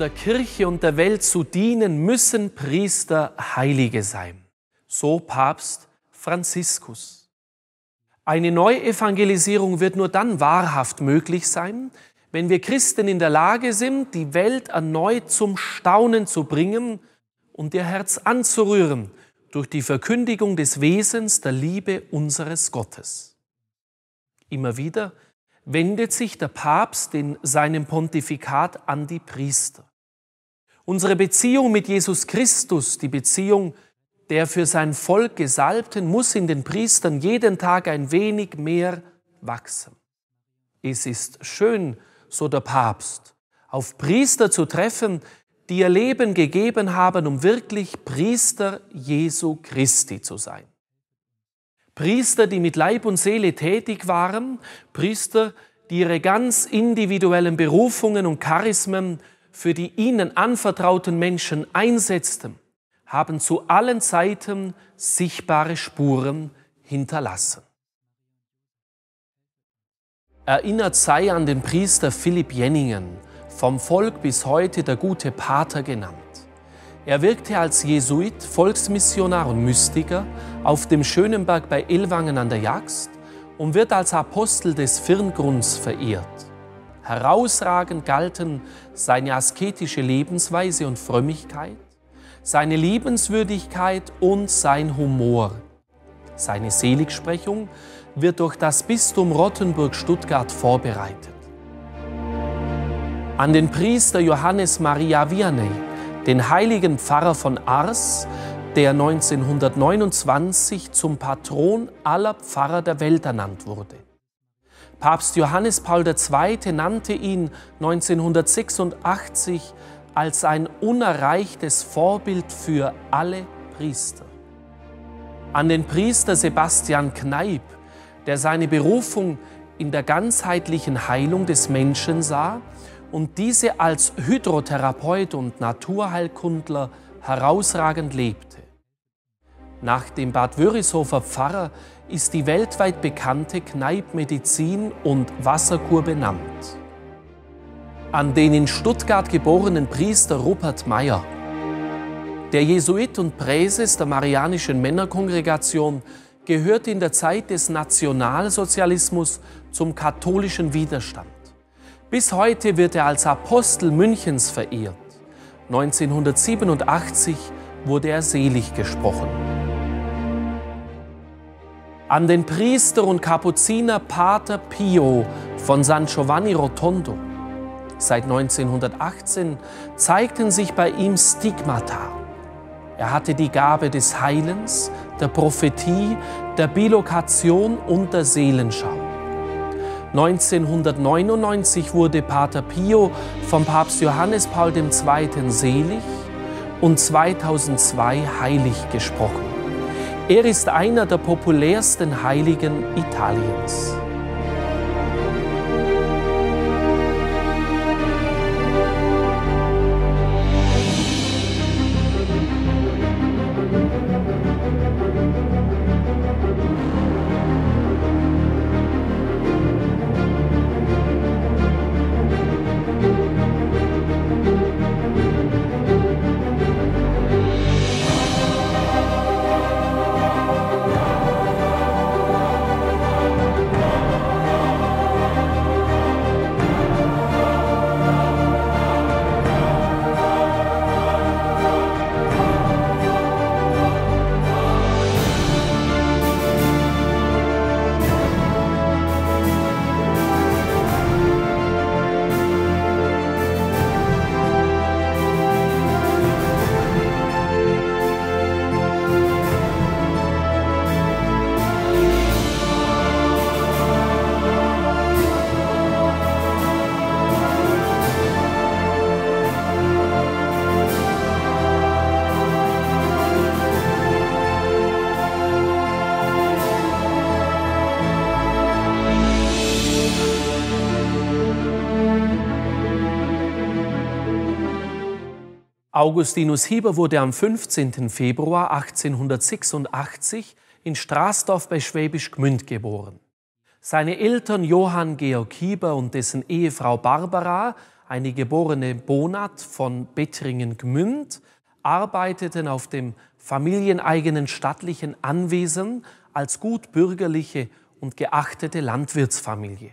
der Kirche und der Welt zu dienen, müssen Priester Heilige sein. So Papst Franziskus. Eine Neuevangelisierung wird nur dann wahrhaft möglich sein, wenn wir Christen in der Lage sind, die Welt erneut zum Staunen zu bringen und ihr Herz anzurühren durch die Verkündigung des Wesens der Liebe unseres Gottes. Immer wieder wendet sich der Papst in seinem Pontifikat an die Priester. Unsere Beziehung mit Jesus Christus, die Beziehung der für sein Volk Gesalbten, muss in den Priestern jeden Tag ein wenig mehr wachsen. Es ist schön, so der Papst, auf Priester zu treffen, die ihr Leben gegeben haben, um wirklich Priester Jesu Christi zu sein. Priester, die mit Leib und Seele tätig waren, Priester, die ihre ganz individuellen Berufungen und Charismen für die ihnen anvertrauten Menschen einsetzten, haben zu allen Zeiten sichtbare Spuren hinterlassen. Erinnert sei an den Priester Philipp Jenningen, vom Volk bis heute der gute Pater genannt. Er wirkte als Jesuit, Volksmissionar und Mystiker auf dem Schönenberg bei Ellwangen an der Jagst und wird als Apostel des Firngrunds verehrt. Herausragend galten seine asketische Lebensweise und Frömmigkeit, seine Liebenswürdigkeit und sein Humor. Seine Seligsprechung wird durch das Bistum Rottenburg-Stuttgart vorbereitet. An den Priester Johannes Maria Vianney, den heiligen Pfarrer von Ars, der 1929 zum Patron aller Pfarrer der Welt ernannt wurde. Papst Johannes Paul II. nannte ihn 1986 als ein unerreichtes Vorbild für alle Priester. An den Priester Sebastian Kneip, der seine Berufung in der ganzheitlichen Heilung des Menschen sah und diese als Hydrotherapeut und Naturheilkundler herausragend lebte. Nach dem Bad Wörishofer Pfarrer ist die weltweit bekannte Kneippmedizin und Wasserkur benannt. An den in Stuttgart geborenen Priester Rupert Meyer. Der Jesuit und Präses der Marianischen Männerkongregation gehörte in der Zeit des Nationalsozialismus zum katholischen Widerstand. Bis heute wird er als Apostel Münchens verehrt. 1987 wurde er selig gesprochen an den Priester und Kapuziner Pater Pio von San Giovanni Rotondo. Seit 1918 zeigten sich bei ihm Stigmata. Er hatte die Gabe des Heilens, der Prophetie, der Bilokation und der Seelenschau. 1999 wurde Pater Pio vom Papst Johannes Paul II. selig und 2002 heilig gesprochen. Er ist einer der populärsten Heiligen Italiens. Augustinus Hieber wurde am 15. Februar 1886 in Straßdorf bei Schwäbisch Gmünd geboren. Seine Eltern Johann Georg Hieber und dessen Ehefrau Barbara, eine geborene Bonat von Bettringen-Gmünd, arbeiteten auf dem familieneigenen stattlichen Anwesen als gut bürgerliche und geachtete Landwirtsfamilie.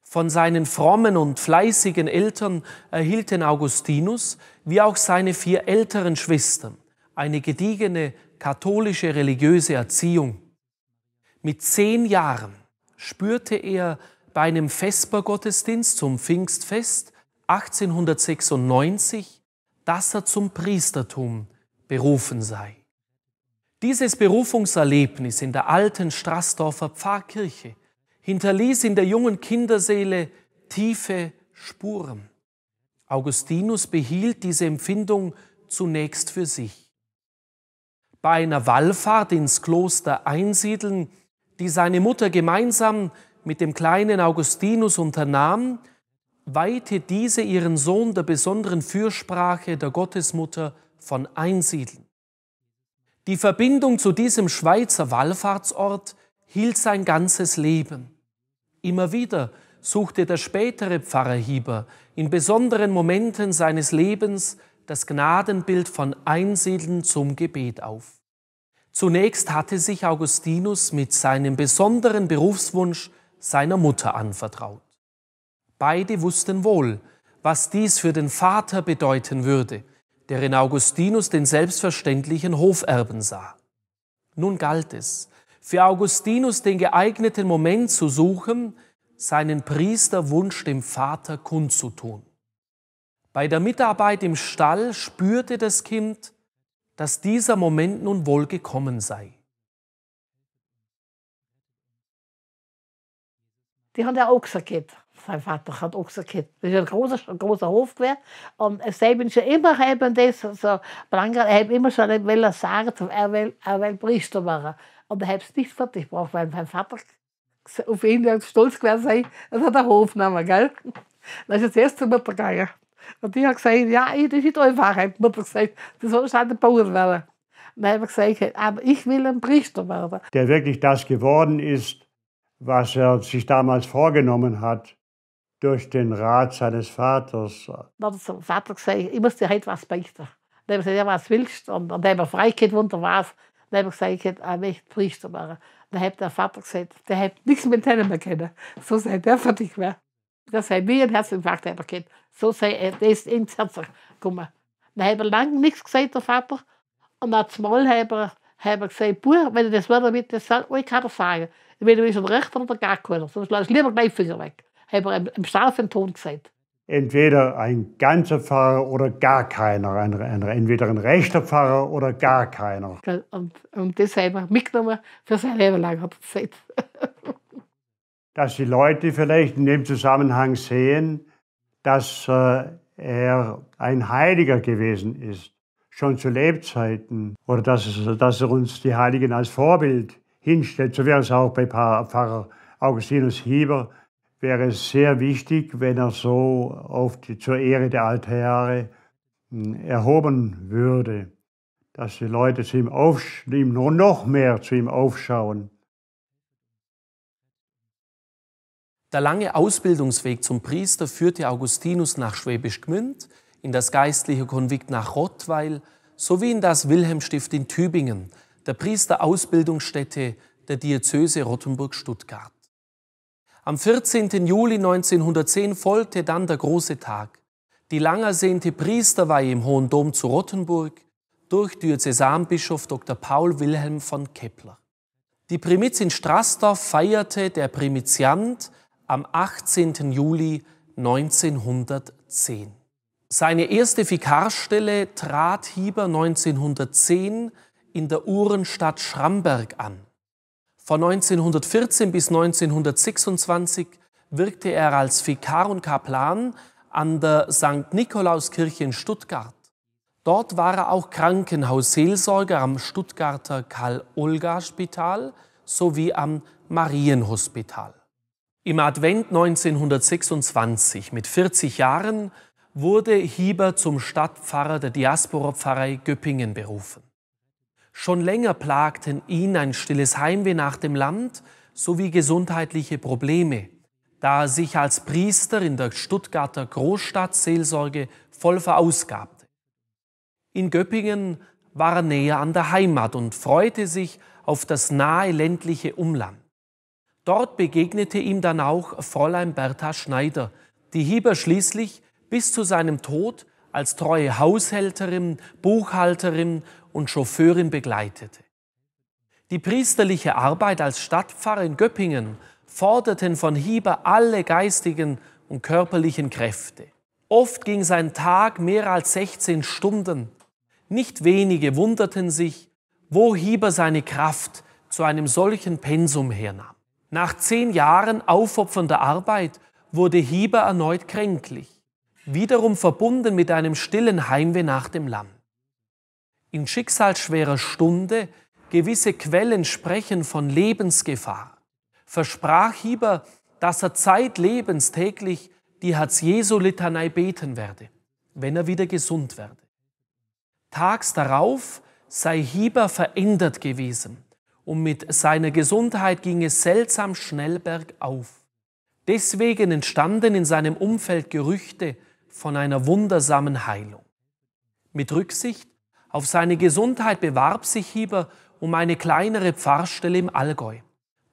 Von seinen frommen und fleißigen Eltern erhielten Augustinus wie auch seine vier älteren Schwestern eine gediegene katholische religiöse Erziehung. Mit zehn Jahren spürte er bei einem Vespergottesdienst zum Pfingstfest 1896, dass er zum Priestertum berufen sei. Dieses Berufungserlebnis in der alten Straßdorfer Pfarrkirche hinterließ in der jungen Kinderseele tiefe Spuren. Augustinus behielt diese Empfindung zunächst für sich. Bei einer Wallfahrt ins Kloster Einsiedeln, die seine Mutter gemeinsam mit dem kleinen Augustinus unternahm, weihte diese ihren Sohn der besonderen Fürsprache der Gottesmutter von Einsiedeln. Die Verbindung zu diesem Schweizer Wallfahrtsort hielt sein ganzes Leben. Immer wieder suchte der spätere Pfarrer Hieber in besonderen Momenten seines Lebens das Gnadenbild von Einsiedeln zum Gebet auf. Zunächst hatte sich Augustinus mit seinem besonderen Berufswunsch seiner Mutter anvertraut. Beide wussten wohl, was dies für den Vater bedeuten würde, der in Augustinus den selbstverständlichen Hoferben sah. Nun galt es, für Augustinus den geeigneten Moment zu suchen, seinen Priesterwunsch dem Vater kundzutun. Bei der Mitarbeit im Stall spürte das Kind, dass dieser Moment nun wohl gekommen sei. Die haben ja auch gesagt, Sein Vater hat auch gesagt, Das ist ein großer, ein großer Hof gewesen. Und sie haben schon immer eben das, so, Branger, er hat immer schon nicht sagen, er will, er will Priester machen. Und er hat es nicht fertig gebracht, weil mein Vater auf ihn stolz gewesen sein, er hat er Hofname, gell? Dann ist er zuerst zur Mutter gegangen. Und die hat gesagt, ja, das ist einfach. Die Mutter gesagt, du sollst schon der Bauer werden. Und dann habe ich gesagt, aber ich will ein Priester werden. Der wirklich das geworden ist, was er sich damals vorgenommen hat, durch den Rat seines Vaters. Dann hat sein Vater gesagt, ich muss dir heute was beichten. Dann habe ich gesagt, ja, was willst du? Und dann haben wir Freikind, wunderbar. Dann habe ich gesagt, ich möchte Priester werden. Da hat der Vater gesagt, der hat nichts mit denen können. So sei der für dich war. Das sei mir einen Herzinfarkt gekriegt. So sei er, der ist ins Herz gekommen. Dann hat er lange nichts gesagt, der Vater. Und dann zumal hat er, hat er gesagt, Buh, wenn du das wieder mit, das ich kann das sagen. Entweder ist er recht oder gar keiner. Sonst lass ich lieber gleich Finger weg. Hat er im, im scharfen Ton gesagt. entweder ein ganzer Pfarrer oder gar keiner, ein, ein, entweder ein rechter Pfarrer oder gar keiner. Und, und das haben wir mitgenommen für sein Leben lang, hat er gesagt. dass die Leute vielleicht in dem Zusammenhang sehen, dass äh, er ein Heiliger gewesen ist, schon zu Lebzeiten, oder dass, es, dass er uns die Heiligen als Vorbild hinstellt. So wäre es auch bei Pfarrer Augustinus Hieber, wäre es sehr wichtig, wenn er so auf die, zur Ehre der Altherre hm, erhoben würde, dass die Leute zu ihm, auf, nur noch mehr zu ihm aufschauen. Der lange Ausbildungsweg zum Priester führte Augustinus nach Schwäbisch Gmünd, in das geistliche Konvikt nach Rottweil sowie in das Wilhelmstift in Tübingen, der Priesterausbildungsstätte der Diözese Rottenburg-Stuttgart. Am 14. Juli 1910 folgte dann der große Tag. Die langersehnte Priesterweihe im Hohen Dom zu Rottenburg durch Diözesanbischof Dr. Paul Wilhelm von Kepler. Die Primiz in Straßdorf feierte der Primiziant am 18. Juli 1910. Seine erste Vikarstelle trat Hieber 1910 in der Uhrenstadt Schramberg an. Von 1914 bis 1926 wirkte er als Vikar und Kaplan an der St. Nikolauskirche in Stuttgart. Dort war er auch Krankenhausseelsorger am Stuttgarter Karl-Olga-Spital sowie am Marienhospital. Im Advent 1926 mit 40 Jahren wurde Hieber zum Stadtpfarrer der Diasporapfarrei Göppingen berufen. Schon länger plagten ihn ein stilles Heimweh nach dem Land sowie gesundheitliche Probleme, da er sich als Priester in der Stuttgarter Großstadtseelsorge voll verausgabte. In Göppingen war er näher an der Heimat und freute sich auf das nahe ländliche Umland. Dort begegnete ihm dann auch Fräulein Bertha Schneider, die Hieber schließlich bis zu seinem Tod als treue Haushälterin, Buchhalterin und Chauffeurin begleitete. Die priesterliche Arbeit als Stadtpfarrer in Göppingen forderten von Hieber alle geistigen und körperlichen Kräfte. Oft ging sein Tag mehr als 16 Stunden. Nicht wenige wunderten sich, wo Hieber seine Kraft zu einem solchen Pensum hernahm. Nach zehn Jahren aufopfernder Arbeit wurde Hieber erneut kränklich, wiederum verbunden mit einem stillen Heimweh nach dem Land in schicksalsschwerer Stunde, gewisse Quellen sprechen von Lebensgefahr, versprach Hieber, dass er zeitlebens täglich die Herz-Jesu-Litanei beten werde, wenn er wieder gesund werde. Tags darauf sei Hieber verändert gewesen und mit seiner Gesundheit ging es seltsam schnell bergauf. Deswegen entstanden in seinem Umfeld Gerüchte von einer wundersamen Heilung. Mit Rücksicht auf seine Gesundheit bewarb sich Hieber um eine kleinere Pfarrstelle im Allgäu.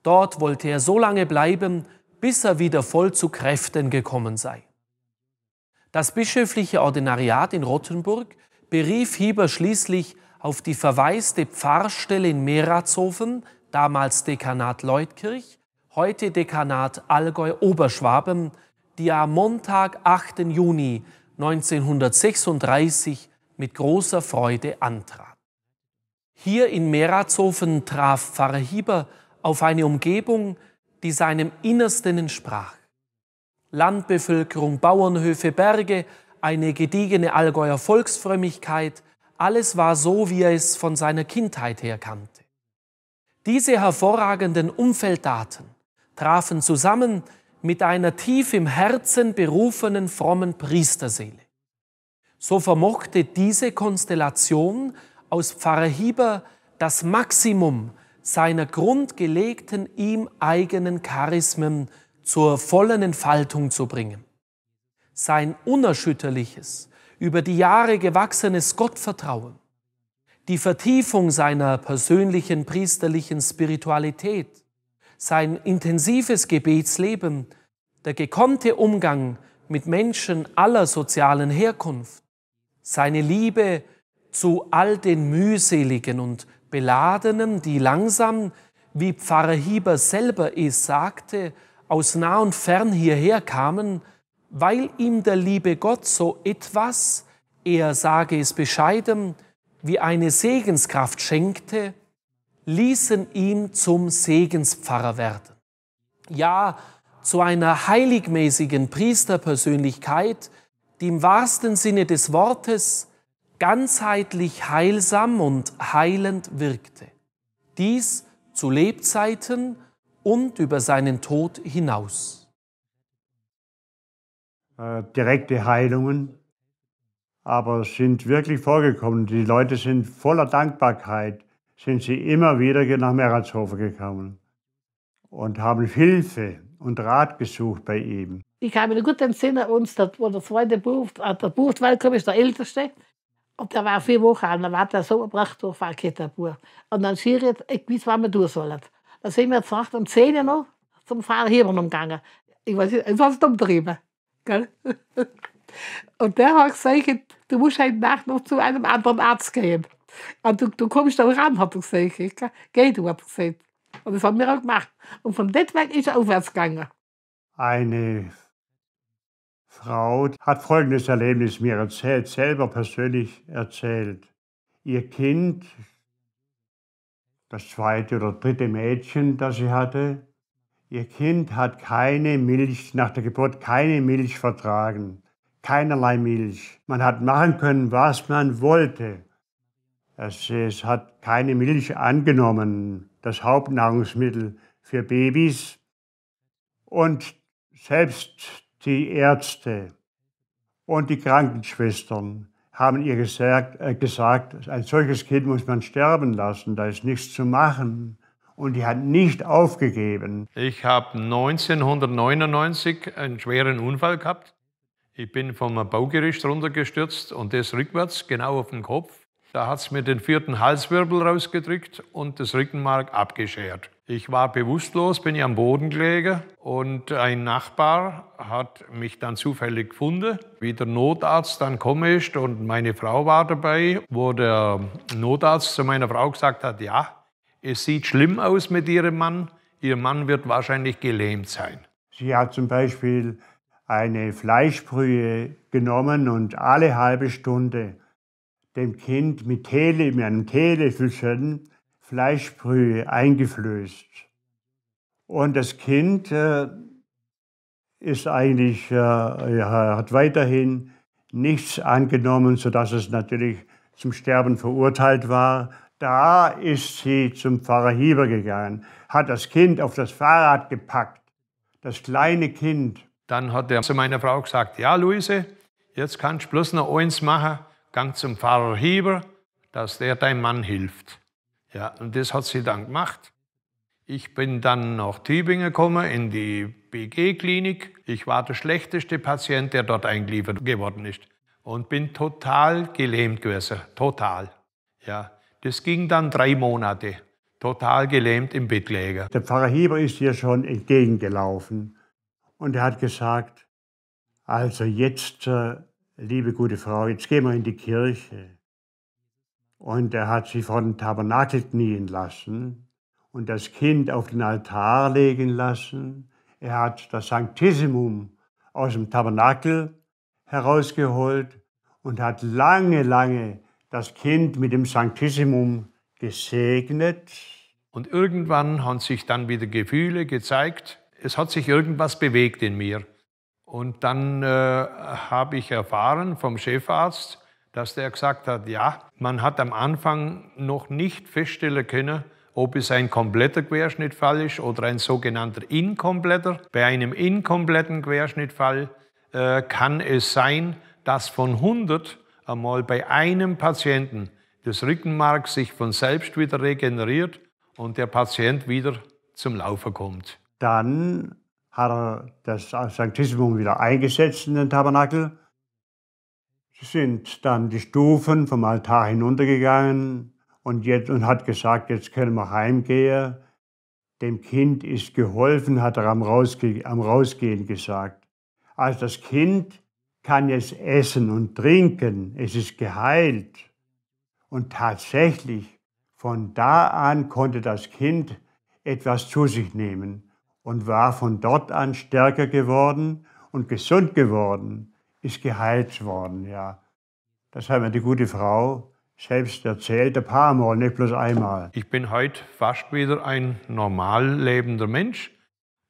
Dort wollte er so lange bleiben, bis er wieder voll zu Kräften gekommen sei. Das bischöfliche Ordinariat in Rottenburg berief Hieber schließlich auf die verwaiste Pfarrstelle in Meratshofen, damals Dekanat Leutkirch, heute Dekanat Allgäu-Oberschwaben, die am Montag, 8. Juni 1936 mit großer Freude antrat. Hier in Merazofen traf Pfarrer Hieber auf eine Umgebung, die seinem Innersten entsprach. Landbevölkerung, Bauernhöfe, Berge, eine gediegene Allgäuer Volksfrömmigkeit, alles war so, wie er es von seiner Kindheit her kannte. Diese hervorragenden Umfelddaten trafen zusammen mit einer tief im Herzen berufenen frommen Priesterseele. So vermochte diese Konstellation aus Pfarrer Hieber das Maximum seiner grundgelegten ihm eigenen Charismen zur vollen Entfaltung zu bringen. Sein unerschütterliches, über die Jahre gewachsenes Gottvertrauen, die Vertiefung seiner persönlichen priesterlichen Spiritualität, sein intensives Gebetsleben, der gekonnte Umgang mit Menschen aller sozialen Herkunft, seine Liebe zu all den mühseligen und beladenen, die langsam, wie Pfarrer Hieber selber es sagte, aus nah und fern hierher kamen, weil ihm der liebe Gott so etwas, er sage es bescheiden, wie eine Segenskraft schenkte, ließen ihn zum Segenspfarrer werden. Ja, zu einer heiligmäßigen Priesterpersönlichkeit, die im wahrsten Sinne des Wortes ganzheitlich heilsam und heilend wirkte. Dies zu Lebzeiten und über seinen Tod hinaus. Äh, direkte Heilungen, aber sind wirklich vorgekommen. Die Leute sind voller Dankbarkeit, sind sie immer wieder nach Meratshofer gekommen und haben Hilfe und Rat gesucht bei ihm. Ich kann mich gut entsinnen, uns, wo der zweite Buch, äh, der Buchwelt kam, ist der älteste. Und der war vier Wochen alt, dann war der so gebracht durch Fahrkettenbuch. Und dann schier ich ich weiß, was wir tun sollen. Dann sind wir jetzt nachts um 10 Uhr noch zum Fahrer Fahrheber umgegangen. Ich weiß nicht, es war es umtrieben. Gell? Und der hat gesagt, du musst heute Nacht noch zu einem anderen Arzt gehen. Und du, du kommst da ran, hat er gesagt. Geh du, hat er gesagt. Und das haben wir auch gemacht. Und von dort weg ist er aufwärts gegangen. Eine Frau hat folgendes Erlebnis mir erzählt, selber persönlich erzählt. Ihr Kind, das zweite oder dritte Mädchen, das sie hatte, ihr Kind hat keine Milch, nach der Geburt keine Milch vertragen. Keinerlei Milch. Man hat machen können, was man wollte. Es, es hat keine Milch angenommen, das Hauptnahrungsmittel für Babys. Und selbst die Ärzte und die Krankenschwestern haben ihr gesagt, äh, gesagt, ein solches Kind muss man sterben lassen, da ist nichts zu machen. Und die hat nicht aufgegeben. Ich habe 1999 einen schweren Unfall gehabt. Ich bin vom Baugericht runtergestürzt und das rückwärts, genau auf den Kopf. Da hat es mir den vierten Halswirbel rausgedrückt und das Rückenmark abgeschert. Ich war bewusstlos, bin am Boden gelegen und ein Nachbar hat mich dann zufällig gefunden. Wie der Notarzt dann komme ist und meine Frau war dabei, wo der Notarzt zu meiner Frau gesagt hat, ja, es sieht schlimm aus mit ihrem Mann, ihr Mann wird wahrscheinlich gelähmt sein. Sie hat zum Beispiel eine Fleischbrühe genommen und alle halbe Stunde dem Kind mit, Tele, mit einem Teelöffelchen Fleischbrühe eingeflößt. Und das Kind äh, ist eigentlich, äh, hat weiterhin nichts angenommen, sodass es natürlich zum Sterben verurteilt war. Da ist sie zum Pfarrer Hieber gegangen, hat das Kind auf das Fahrrad gepackt, das kleine Kind. Dann hat er zu meiner Frau gesagt, ja Luise, jetzt kannst du bloß noch eins machen, gang zum Pfarrer Hieber, dass der dein Mann hilft. Ja, und das hat sie dann gemacht. Ich bin dann nach Tübingen gekommen, in die BG-Klinik. Ich war der schlechteste Patient, der dort eingeliefert geworden ist. Und bin total gelähmt gewesen. Total. Ja, das ging dann drei Monate. Total gelähmt im Bettläger. Der Pfarrer Hieber ist hier schon entgegengelaufen. Und er hat gesagt, also jetzt, äh, liebe gute Frau, jetzt gehen wir in die Kirche. Und er hat sie vor den Tabernakel knien lassen und das Kind auf den Altar legen lassen. Er hat das Sanctissimum aus dem Tabernakel herausgeholt und hat lange, lange das Kind mit dem Sanctissimum gesegnet. Und irgendwann haben sich dann wieder Gefühle gezeigt. Es hat sich irgendwas bewegt in mir. Und dann äh, habe ich erfahren vom Chefarzt, dass der gesagt hat, ja, man hat am Anfang noch nicht feststellen können, ob es ein kompletter Querschnittfall ist oder ein sogenannter inkompletter. Bei einem inkompletten Querschnittfall äh, kann es sein, dass von 100 einmal bei einem Patienten das Rückenmark sich von selbst wieder regeneriert und der Patient wieder zum Laufen kommt. Dann hat er das Sanktissimum wieder eingesetzt in den Tabernakel Sie sind dann die Stufen vom Altar hinuntergegangen und, jetzt, und hat gesagt, jetzt können wir heimgehen. Dem Kind ist geholfen, hat er am, Rausge am Rausgehen gesagt. Also das Kind kann jetzt essen und trinken, es ist geheilt. Und tatsächlich, von da an konnte das Kind etwas zu sich nehmen und war von dort an stärker geworden und gesund geworden ist geheilt worden, ja. Das hat mir die gute Frau selbst erzählt, ein paar Mal, nicht bloß einmal. Ich bin heute fast wieder ein normal lebender Mensch.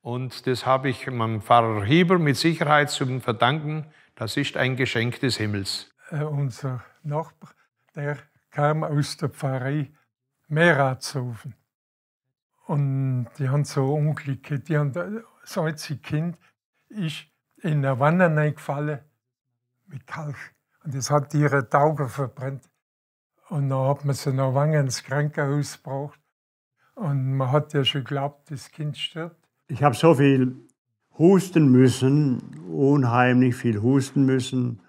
Und das habe ich meinem Pfarrer Hieber mit Sicherheit zu verdanken. Das ist ein Geschenk des Himmels. Äh, unser Nachbar, der kam aus der Pfarrei Mehratshofen. Und die haben so Unglücke. Die haben, so als Kind ist in der Wanne eingefallen mit Kalk. Und das hat ihre Tauge verbrennt. Und dann hat man sie noch lange ins Krankenhaus gebracht. Und man hat ja schon geglaubt, das Kind stirbt. Ich habe so viel husten müssen, unheimlich viel husten müssen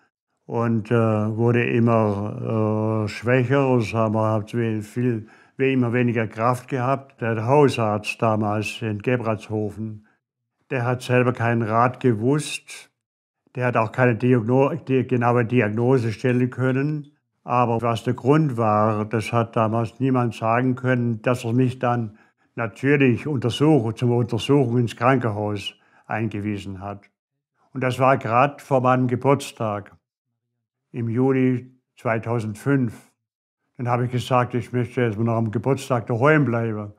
und äh, wurde immer äh, schwächer und habe viel, immer weniger Kraft gehabt. Der Hausarzt damals in Gebratshofen, der hat selber keinen Rat gewusst der hat auch keine Diagno die, genaue Diagnose stellen können. Aber was der Grund war, das hat damals niemand sagen können, dass er mich dann natürlich Untersuch zum Untersuchung ins Krankenhaus eingewiesen hat. Und das war gerade vor meinem Geburtstag im Juli 2005. Dann habe ich gesagt, ich möchte jetzt mal noch am Geburtstag daheim bleiben.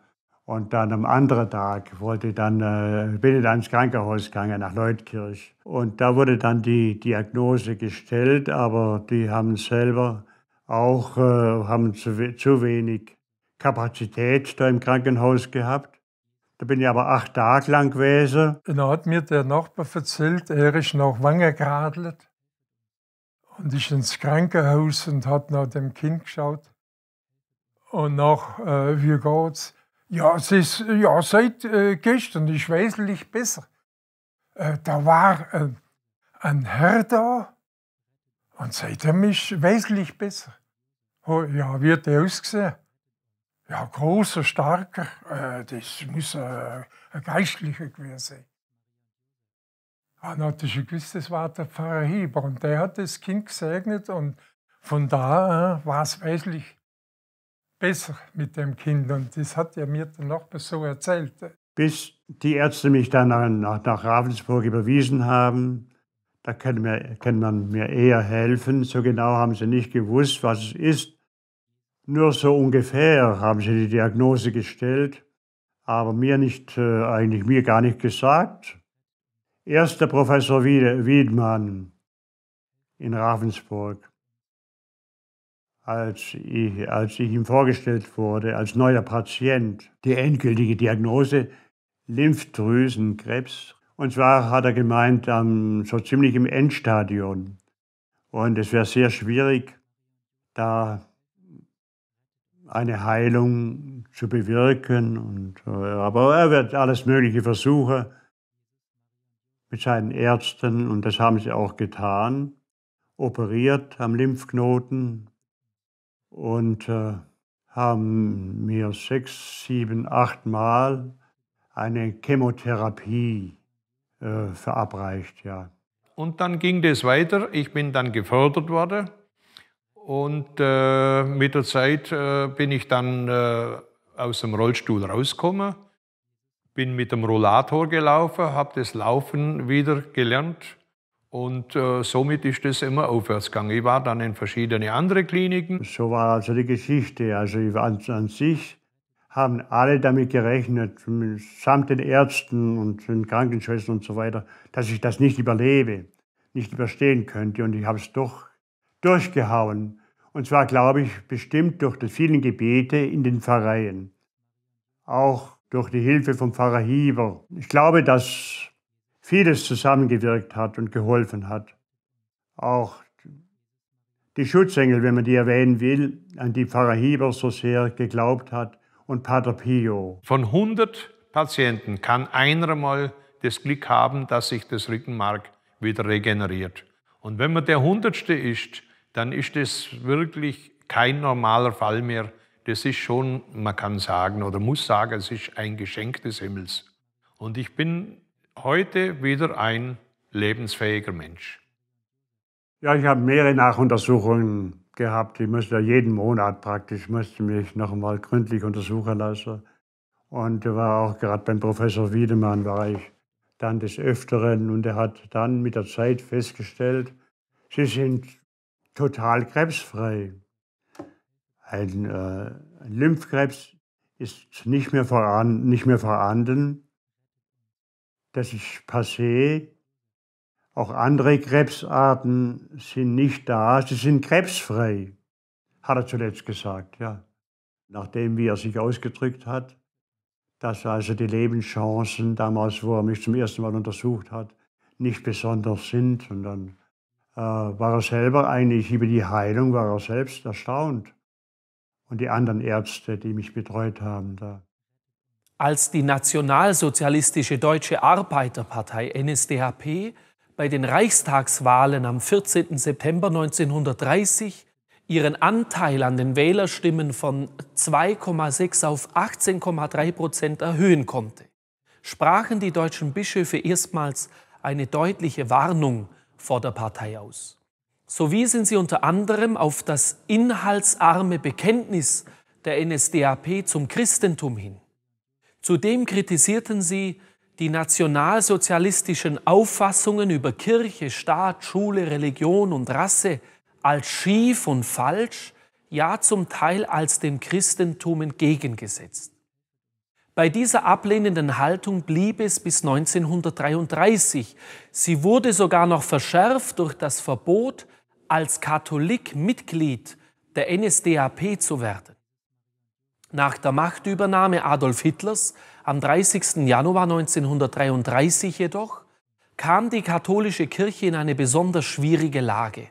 Und dann am anderen Tag wollte dann, äh, bin ich dann ins Krankenhaus gegangen, nach Leutkirch. Und da wurde dann die Diagnose gestellt, aber die haben selber auch äh, haben zu, zu wenig Kapazität da im Krankenhaus gehabt. Da bin ich aber acht Tage lang gewesen. Und da hat mir der Nachbar erzählt, er ist nach Wangen geradelt und ist ins Krankenhaus und hat nach dem Kind geschaut. Und nach, äh, wie geht's? Ja, es ist ja, seit äh, gestern ist wesentlich besser. Äh, da war äh, ein Herr da und seitdem ist wesentlich besser. Oh, ja, wie hat der ausgesehen? Ja, großer, starker. Äh, das muss äh, ein Geistlicher gewesen sein. Ah, na, das ist gewiss, das war der Pfarrer Heber und der hat das Kind gesegnet und von da äh, war es wesentlich besser besser mit dem Kind. Und das hat er mir dann noch so erzählt. Bis die Ärzte mich dann nach, nach Ravensburg überwiesen haben, da kann, mir, kann man mir eher helfen. So genau haben sie nicht gewusst, was es ist. Nur so ungefähr haben sie die Diagnose gestellt, aber mir nicht, äh, eigentlich mir gar nicht gesagt. Erst der Professor Wiedmann in Ravensburg als ich, als ich ihm vorgestellt wurde, als neuer Patient, die endgültige Diagnose Lymphdrüsenkrebs. Und zwar hat er gemeint, um, so ziemlich im Endstadion. Und es wäre sehr schwierig, da eine Heilung zu bewirken. Und, äh, aber er wird alles Mögliche versuchen mit seinen Ärzten, und das haben sie auch getan, operiert am Lymphknoten, und äh, haben mir sechs, sieben, acht Mal eine Chemotherapie äh, verabreicht, ja. Und dann ging das weiter. Ich bin dann gefördert worden und äh, mit der Zeit äh, bin ich dann äh, aus dem Rollstuhl rausgekommen, bin mit dem Rollator gelaufen, habe das Laufen wieder gelernt und äh, somit ist es immer aufwärts gegangen. Ich war dann in verschiedene andere Kliniken. So war also die Geschichte. Also an, an sich haben alle damit gerechnet, samt den Ärzten und den Krankenschwestern und so weiter, dass ich das nicht überlebe, nicht überstehen könnte. Und ich habe es doch durchgehauen. Und zwar, glaube ich, bestimmt durch die vielen Gebete in den Pfarreien. Auch durch die Hilfe vom Pfarrer Hieber. Ich glaube, dass vieles zusammengewirkt hat und geholfen hat. Auch die Schutzengel, wenn man die erwähnen will, an die Pfarrer Hieber so sehr geglaubt hat und Pater Pio. Von 100 Patienten kann einer mal das Glück haben, dass sich das Rückenmark wieder regeneriert. Und wenn man der Hundertste ist, dann ist das wirklich kein normaler Fall mehr. Das ist schon, man kann sagen oder muss sagen, es ist ein Geschenk des Himmels. Und ich bin heute wieder ein lebensfähiger Mensch? Ja, ich habe mehrere Nachuntersuchungen gehabt. Ich musste jeden Monat praktisch, musste mich nochmal gründlich untersuchen lassen. Und da war auch gerade beim Professor Wiedemann, war ich dann des Öfteren. Und er hat dann mit der Zeit festgestellt, sie sind total krebsfrei. Ein äh, Lymphkrebs ist nicht mehr, voran, nicht mehr vorhanden das ist passé. Auch andere Krebsarten sind nicht da, sie sind krebsfrei, hat er zuletzt gesagt, ja. Nachdem, wie er sich ausgedrückt hat, dass also die Lebenschancen damals, wo er mich zum ersten Mal untersucht hat, nicht besonders sind. sondern äh, war er selber eigentlich über die Heilung, war er selbst erstaunt. Und die anderen Ärzte, die mich betreut haben, da als die nationalsozialistische Deutsche Arbeiterpartei NSDAP bei den Reichstagswahlen am 14. September 1930 ihren Anteil an den Wählerstimmen von 2,6 auf 18,3 Prozent erhöhen konnte, sprachen die deutschen Bischöfe erstmals eine deutliche Warnung vor der Partei aus. So wiesen sie unter anderem auf das inhaltsarme Bekenntnis der NSDAP zum Christentum hin Zudem kritisierten sie die nationalsozialistischen Auffassungen über Kirche, Staat, Schule, Religion und Rasse als schief und falsch, ja zum Teil als dem Christentum entgegengesetzt. Bei dieser ablehnenden Haltung blieb es bis 1933. Sie wurde sogar noch verschärft durch das Verbot, als Katholik Mitglied der NSDAP zu werden. Nach der Machtübernahme Adolf Hitlers am 30. Januar 1933 jedoch kam die katholische Kirche in eine besonders schwierige Lage.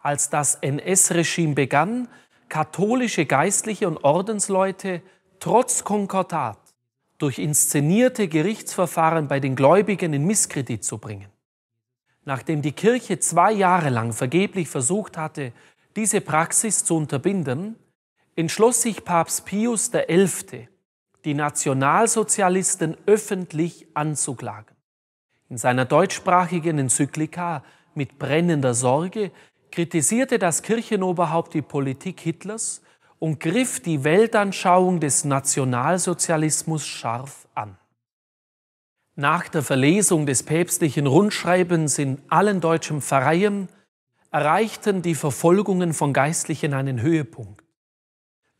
Als das NS-Regime begann, katholische Geistliche und Ordensleute trotz Konkordat durch inszenierte Gerichtsverfahren bei den Gläubigen in Misskredit zu bringen. Nachdem die Kirche zwei Jahre lang vergeblich versucht hatte, diese Praxis zu unterbinden, entschloss sich Papst Pius XI., die Nationalsozialisten öffentlich anzuklagen. In seiner deutschsprachigen Enzyklika mit brennender Sorge kritisierte das Kirchenoberhaupt die Politik Hitlers und griff die Weltanschauung des Nationalsozialismus scharf an. Nach der Verlesung des päpstlichen Rundschreibens in allen deutschen Pfarreien erreichten die Verfolgungen von Geistlichen einen Höhepunkt.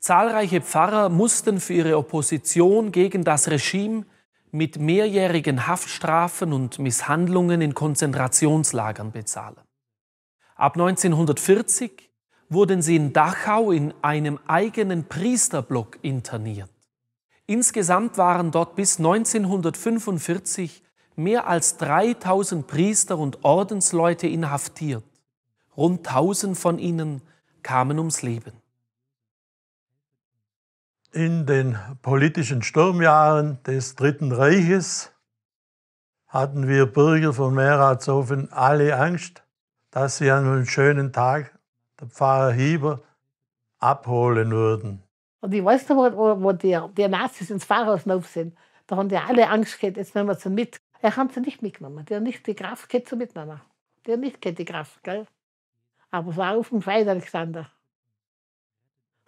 Zahlreiche Pfarrer mussten für ihre Opposition gegen das Regime mit mehrjährigen Haftstrafen und Misshandlungen in Konzentrationslagern bezahlen. Ab 1940 wurden sie in Dachau in einem eigenen Priesterblock interniert. Insgesamt waren dort bis 1945 mehr als 3000 Priester und Ordensleute inhaftiert. Rund 1000 von ihnen kamen ums Leben in den politischen Sturmjahren des Dritten Reiches hatten wir Bürger von Mehrratshofen alle Angst, dass sie an einem schönen Tag der Pfarrer Hieber abholen würden. Und ich weiß noch, wo, wo die, die Nazis ins Pfarrhaus rauf sind, da haben die alle Angst gehabt, jetzt nehmen wir sie mit. Er hat sie nicht mitgenommen, der nicht die Kraft gehabt zu mitnehmen. Der nicht die Kraft, gell? Aber es war auf dem Feind, Alexander.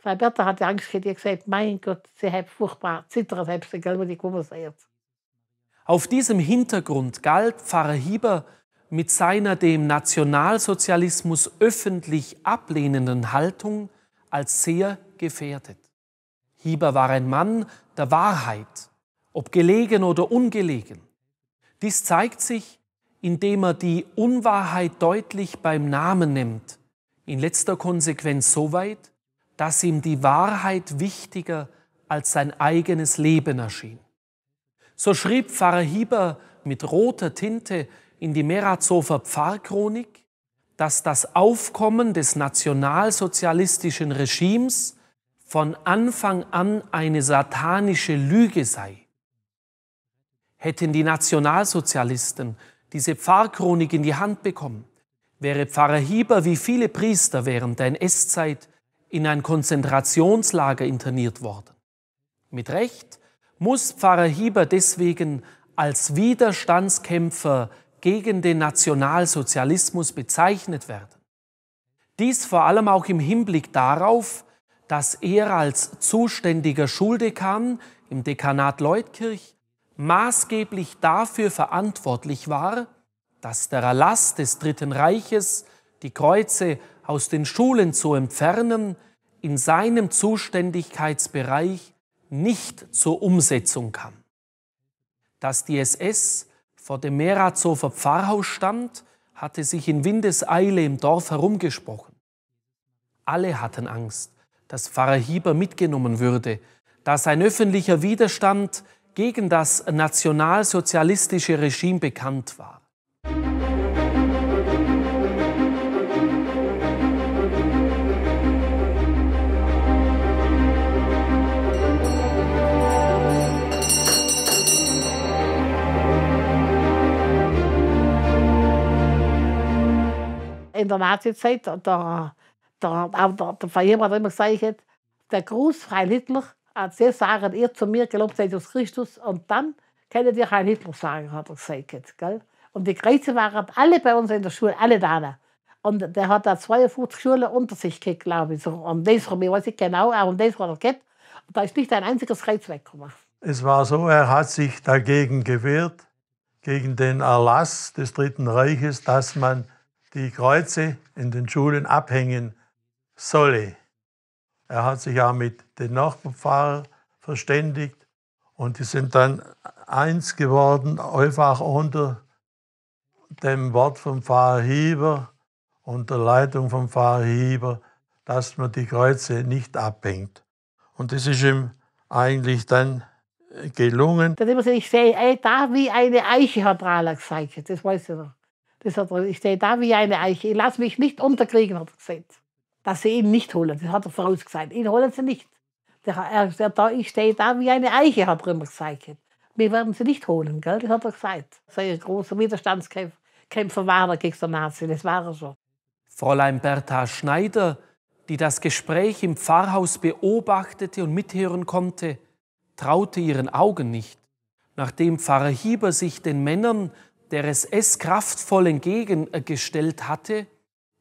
Frau Bertha hatte Angst, hätte ich gesagt, mein Gott, sie hat furchtbar zittert, hat sie, gell, wo die kommen sind. Auf diesem Hintergrund galt Pfarrer Hieber mit seiner dem Nationalsozialismus öffentlich ablehnenden Haltung als sehr gefährdet. Hieber war ein Mann der Wahrheit, ob gelegen oder ungelegen. Dies zeigt sich, indem er die Unwahrheit deutlich beim Namen nimmt, in letzter Konsequenz so weit, dass ihm die Wahrheit wichtiger als sein eigenes Leben erschien. So schrieb Pfarrer Hieber mit roter Tinte in die Meratzofer Pfarrchronik, dass das Aufkommen des nationalsozialistischen Regimes von Anfang an eine satanische Lüge sei. Hätten die Nationalsozialisten diese Pfarrchronik in die Hand bekommen, wäre Pfarrer Hieber wie viele Priester während der NS-Zeit in ein Konzentrationslager interniert worden. Mit Recht muss Pfarrer Hieber deswegen als Widerstandskämpfer gegen den Nationalsozialismus bezeichnet werden. Dies vor allem auch im Hinblick darauf, dass er als zuständiger Schuldekan im Dekanat Leutkirch maßgeblich dafür verantwortlich war, dass der Erlass des Dritten Reiches die Kreuze aus den Schulen zu entfernen, in seinem Zuständigkeitsbereich nicht zur Umsetzung kam. Dass die SS vor dem Merazower Pfarrhaus stand, hatte sich in Windeseile im Dorf herumgesprochen. Alle hatten Angst, dass Pfarrer Hieber mitgenommen würde, dass ein öffentlicher Widerstand gegen das nationalsozialistische Regime bekannt war. in der Nazizeit, der, der, auch der, der Verheber hat immer gesagt, der Gruß Heil Hitler, als sie sagen, ihr zu mir gelobt seid Jesus Christus und dann könnt ihr Heil Hitler sagen, hat er gesagt. Gell? Und die Kreuze waren alle bei uns in der Schule, alle da. Und der hat da 52 Schulen unter sich gehabt, glaube ich. So, um das rum, ich weiß nicht genau, aber um das was er gehabt. Und da ist nicht ein einziges Kreuz weggekommen. Es war so, er hat sich dagegen gewehrt, gegen den Erlass des Dritten Reiches, dass man die Kreuze in den Schulen abhängen solle. Er hat sich auch mit den Nachbarpfarrern verständigt und die sind dann eins geworden, einfach unter dem Wort vom Pfarrer Hieber, unter Leitung vom Pfarrer Hieber, dass man die Kreuze nicht abhängt. Und das ist ihm eigentlich dann gelungen. Da hat man sich sehr, da wie eine Eiche hat Rahler gesagt, das weißt du noch. Das hat er, ich stehe da wie eine Eiche. Ich lasse mich nicht unterkriegen, hat er gesagt. Dass sie ihn nicht holen, das hat er vorausgesagt. Ihn holen sie nicht. Der, er, der, da, ich stehe da wie eine Eiche, hat er immer gesagt. Wir werden sie nicht holen, gell? das hat er gesagt. ein großer Widerstandskämpfer war er gegen den Nazi, das war er schon. Fräulein Bertha Schneider, die das Gespräch im Pfarrhaus beobachtete und mithören konnte, traute ihren Augen nicht. Nachdem Pfarrer Hieber sich den Männern der es kraftvoll entgegengestellt hatte,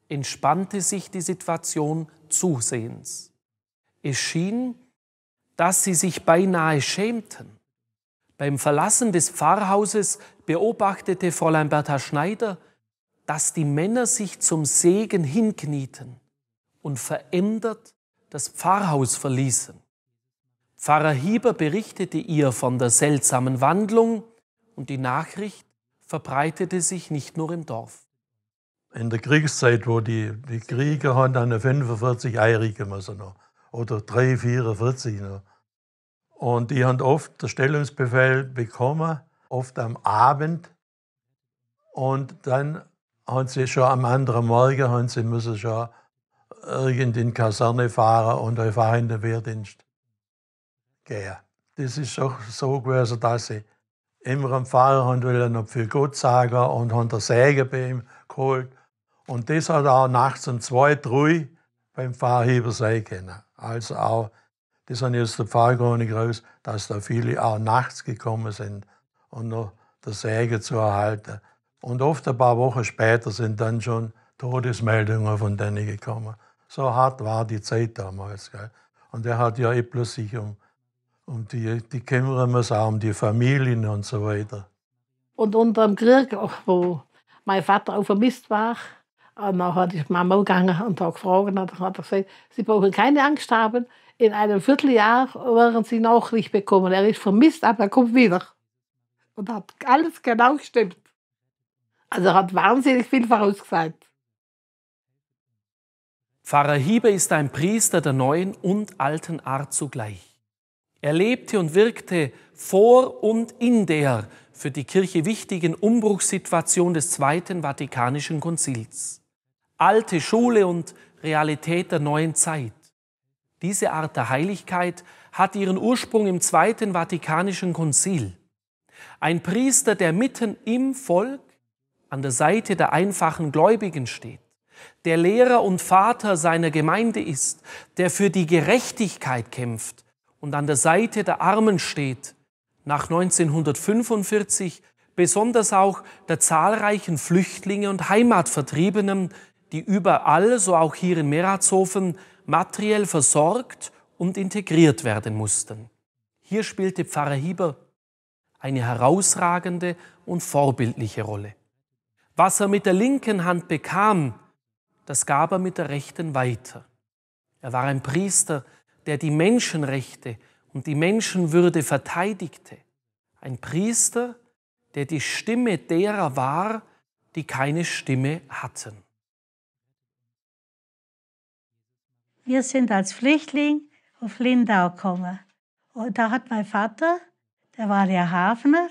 entspannte sich die Situation zusehends. Es schien, dass sie sich beinahe schämten. Beim Verlassen des Pfarrhauses beobachtete Fräulein Bertha Schneider, dass die Männer sich zum Segen hinknieten und verändert das Pfarrhaus verließen. Pfarrer Hieber berichtete ihr von der seltsamen Wandlung und die Nachricht, verbreitete sich nicht nur im Dorf. In der Kriegszeit, wo die, die Krieger haben dann 45 Eier müssen noch, oder 3, 44 noch. Und die haben oft den Stellungsbefehl bekommen, oft am Abend. Und dann haben sie schon am anderen Morgen haben sie müssen schon irgend in die Kaserne fahren und einfach in den Wehrdienst gehen. Das ist doch so gewesen, dass sie immer am Fall und will noch viel gut sagen und hat der Säge bei ihm geholt. Und das hat auch nachts um zwei, drei beim Fahrheber sein können. Also auch, das sind jetzt der Fall gar groß, dass da viele auch nachts gekommen sind um noch der Säge zu erhalten. Und oft ein paar Wochen später sind dann schon Todesmeldungen von denen gekommen. So hart war die Zeit damals. Gell? Und er hat ja eh bloß sich um um die, die kümmern uns auch um die Familien und so weiter. Und unter dem Krieg, wo mein Vater auch vermisst war, und äh, dann ist ich Mama gegangen und hat gefragt und dann hat er gesagt, Sie brauchen keine Angst haben, in einem Vierteljahr werden Sie Nachricht bekommen. Er ist vermisst, aber er kommt wieder. Und hat alles genau gestimmt. Also er hat wahnsinnig viel vorausgesagt. Pfarrer Hiebe ist ein Priester der neuen und alten Art zugleich. Er lebte und wirkte vor und in der für die Kirche wichtigen Umbruchssituation des Zweiten Vatikanischen Konzils. Alte Schule und Realität der neuen Zeit. Diese Art der Heiligkeit hat ihren Ursprung im Zweiten Vatikanischen Konzil. Ein Priester, der mitten im Volk an der Seite der einfachen Gläubigen steht, der Lehrer und Vater seiner Gemeinde ist, der für die Gerechtigkeit kämpft und an der Seite der Armen steht, nach 1945 besonders auch der zahlreichen Flüchtlinge und Heimatvertriebenen, die überall, so auch hier in Meratshofen, materiell versorgt und integriert werden mussten. Hier spielte Pfarrer Hieber eine herausragende und vorbildliche Rolle. Was er mit der linken Hand bekam, das gab er mit der rechten weiter. Er war ein Priester, der die Menschenrechte und die Menschenwürde verteidigte, ein Priester, der die Stimme derer war, die keine Stimme hatten. Wir sind als Flüchtling auf Lindau gekommen. Und da hat mein Vater, der war ja Hafner,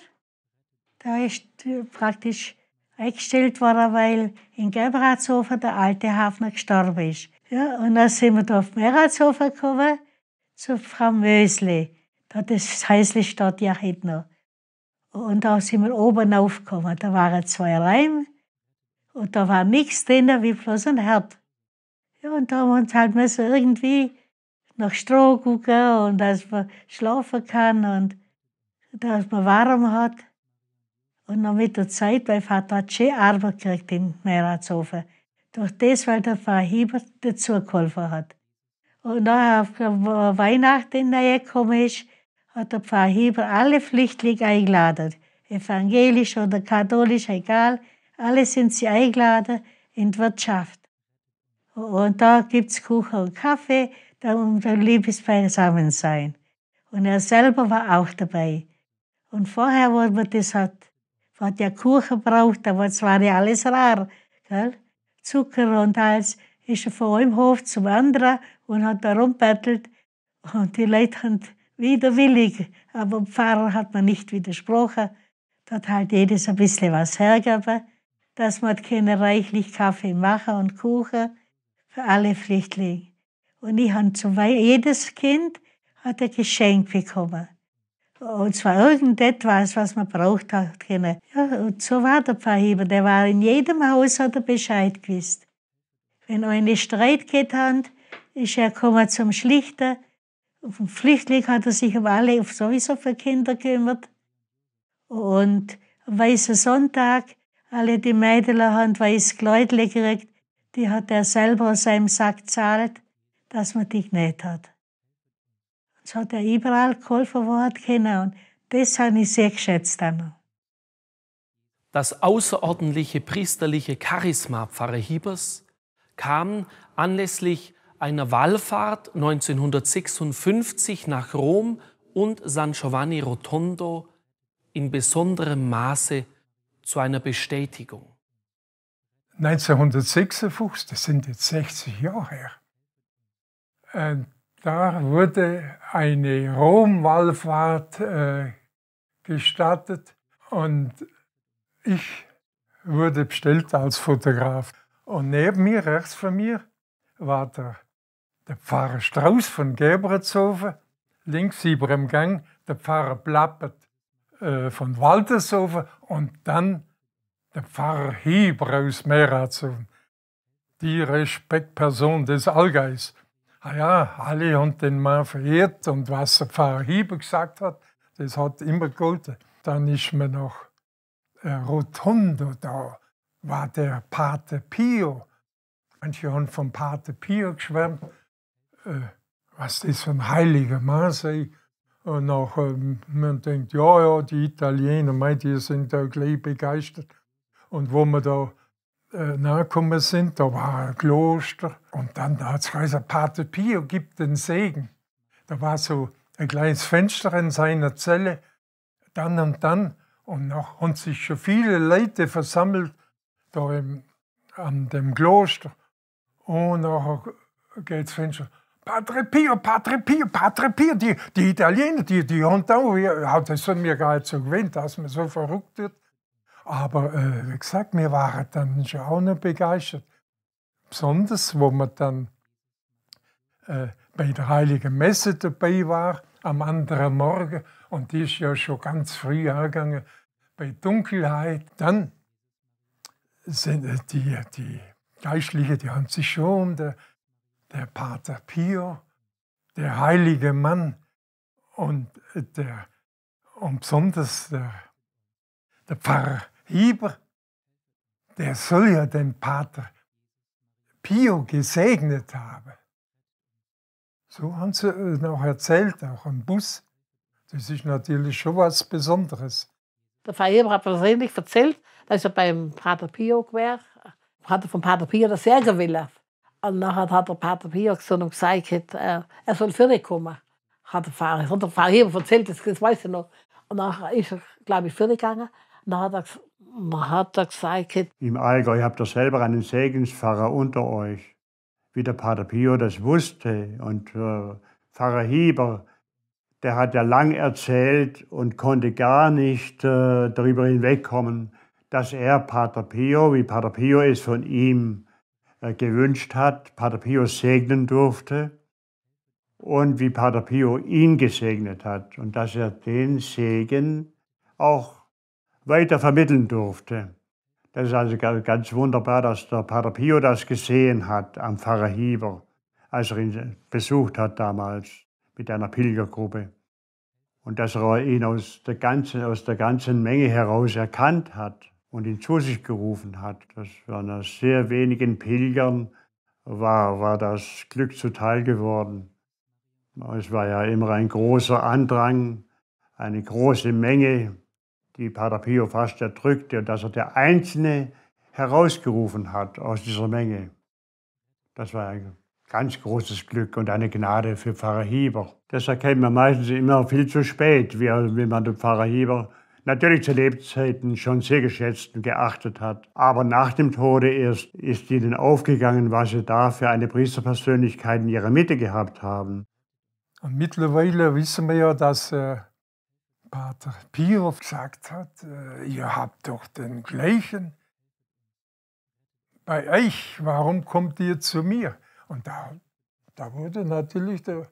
der ist äh, praktisch eingestellt worden, weil in Gebratshofen der alte Hafner gestorben ist. Ja, und dann sind wir da auf den Mehrratshofer gekommen, zu Frau Mösli. Da das Häusli steht ja heute noch. Und da sind wir oben aufgekommen. Da waren zwei Reihen und da war nichts drin, wie bloß ein Herd. Ja, und da haben wir uns halt müssen irgendwie nach Stroh gucken und dass man schlafen kann und dass man warm hat. Und dann mit der Zeit, mein Vater hat schön Arbeit gekriegt im Meerratshofen. Durch das, weil der Verheber dazu geholfen hat. Und nachher auf Weihnachten gekommen ist, hat der Pfarrer Hieber alle Flüchtlinge eingeladen. Evangelisch oder katholisch, egal. Alle sind sie eingeladen in die Wirtschaft. Und da gibt's Kuchen und Kaffee, da um ein liebes sein. Und er selber war auch dabei. Und vorher, wo man das hat, hat ja Kuchen braucht, aber es war ja alles rar. Gell? Zucker und alles, ist er von einem Hof zum anderen und hat darum rumbettelt. Und die Leute haben widerwillig, aber dem Pfarrer hat man nicht widersprochen. Da hat halt jedes ein bisschen was hergegeben, dass man können reichlich Kaffee machen und Kuchen für alle Flüchtlinge. Und ich habe zum jedes Kind hat ein Geschenk bekommen. Und zwar irgendetwas, was man braucht hat können. Ja, und so war der Pfarrer Der war in jedem Haus, hat er Bescheid gewusst. Wenn eine Streit getan, ist er gekommen zum Schlichter. Vom Flüchtling hat er sich um alle, sowieso für Kinder gekümmert. Und am Weißen Sonntag, alle die Mädel haben weiß Kleidle gekriegt. Die hat er selber aus seinem Sack zahlt, dass man die genäht hat. Es hat ja überall geholfen, wo hat können. Und das habe ich sehr geschätzt Das außerordentliche priesterliche Charisma Pfarrer Hiebers kam anlässlich einer Wallfahrt 1956 nach Rom und San Giovanni Rotondo in besonderem Maße zu einer Bestätigung. 1956, das sind jetzt 60 Jahre her, da wurde eine Romwallfahrt äh, gestattet und ich wurde bestellt als Fotograf. Und neben mir, rechts von mir, war der, der Pfarrer Strauß von Gebretzhofen, links über im Gang der Pfarrer Plappert äh, von Waltershofen und dann der Pfarrer Hieber aus Meratshausen, die Respektperson des Allgäus ah ja, alle haben den Mann verehrt und was der Pfarrer Hieber gesagt hat, das hat immer gegolten. Dann ist mir noch äh, Rotondo da, war der Pater Pio. Manche haben vom Pater Pio geschwärmt, äh, was das für ein heiliger Mann sei. Und auch, äh, man denkt, ja, ja, die Italiener, mei, die sind da gleich begeistert. Und wo man da äh, nahegekommen sind. Da war ein Kloster und dann hat es gesagt, Pater Pio gibt den Segen. Da war so ein kleines Fenster in seiner Zelle, dann und dann. Und noch haben sich schon viele Leute versammelt da im, an dem Kloster. Und nachher geht das Fenster. Pater Pio, Pater Pio, Pater Pio, die, die Italiener, die, die haben da, das haben mir gar nicht so gewöhnt, dass man so verrückt wird. Aber äh, wie gesagt, wir waren dann schon auch nicht begeistert. Besonders, wo man dann äh, bei der Heiligen Messe dabei war, am anderen Morgen, und die ist ja schon ganz früh angegangen, bei Dunkelheit, dann sind äh, die, die Geistlichen, die haben sich schon der, der Pater Pio, der heilige Mann und, äh, der, und besonders der, der Pfarrer Hieber, der soll ja den Pater Pio gesegnet haben. So haben sie noch erzählt, auch am Bus. Das ist natürlich schon was Besonderes. Der Pfarrer Heber hat persönlich erzählt, dass er beim Pater Pio war. Hat er vom Pater Pio das sehr gewillt. Und nachher hat der Pater Pio gesund und gesagt, äh, er soll für dich kommen. Hat der Pfarrer, hat der Pfarrer Heber erzählt, das, das weiß ich noch. Und nachher ist er, glaube ich, für gegangen. Und dann hat er man hat da gesagt, im Allgäu habt ihr selber einen Segenspfarrer unter euch, wie der Pater Pio das wusste. Und äh, Pfarrer Hieber, der hat ja lang erzählt und konnte gar nicht äh, darüber hinwegkommen, dass er Pater Pio, wie Pater Pio es von ihm äh, gewünscht hat, Pater Pio segnen durfte und wie Pater Pio ihn gesegnet hat und dass er den Segen auch weiter vermitteln durfte. Das ist also ganz wunderbar, dass der Pater Pio das gesehen hat am Pfarrer Hieber, als er ihn besucht hat damals mit einer Pilgergruppe. Und dass er ihn aus der ganzen, aus der ganzen Menge heraus erkannt hat und ihn zu sich gerufen hat. Das waren aus sehr wenigen Pilgern, war, war das Glück zuteil geworden. Es war ja immer ein großer Andrang, eine große Menge die Pater Pio fast erdrückte und dass er der Einzelne herausgerufen hat aus dieser Menge. Das war ein ganz großes Glück und eine Gnade für Pfarrer Hieber. Das erkennt man meistens immer viel zu spät, wie, man den Pfarrer Hieber natürlich zu Lebzeiten schon sehr geschätzt und geachtet hat. Aber nach dem Tode erst ist ihnen aufgegangen, was sie da für eine Priesterpersönlichkeit in ihrer Mitte gehabt haben. Und mittlerweile wissen wir ja, dass äh, Pater Pio gesagt hat, äh, ihr habt doch den gleichen bei euch, warum kommt ihr zu mir? Und da, da wurde natürlich der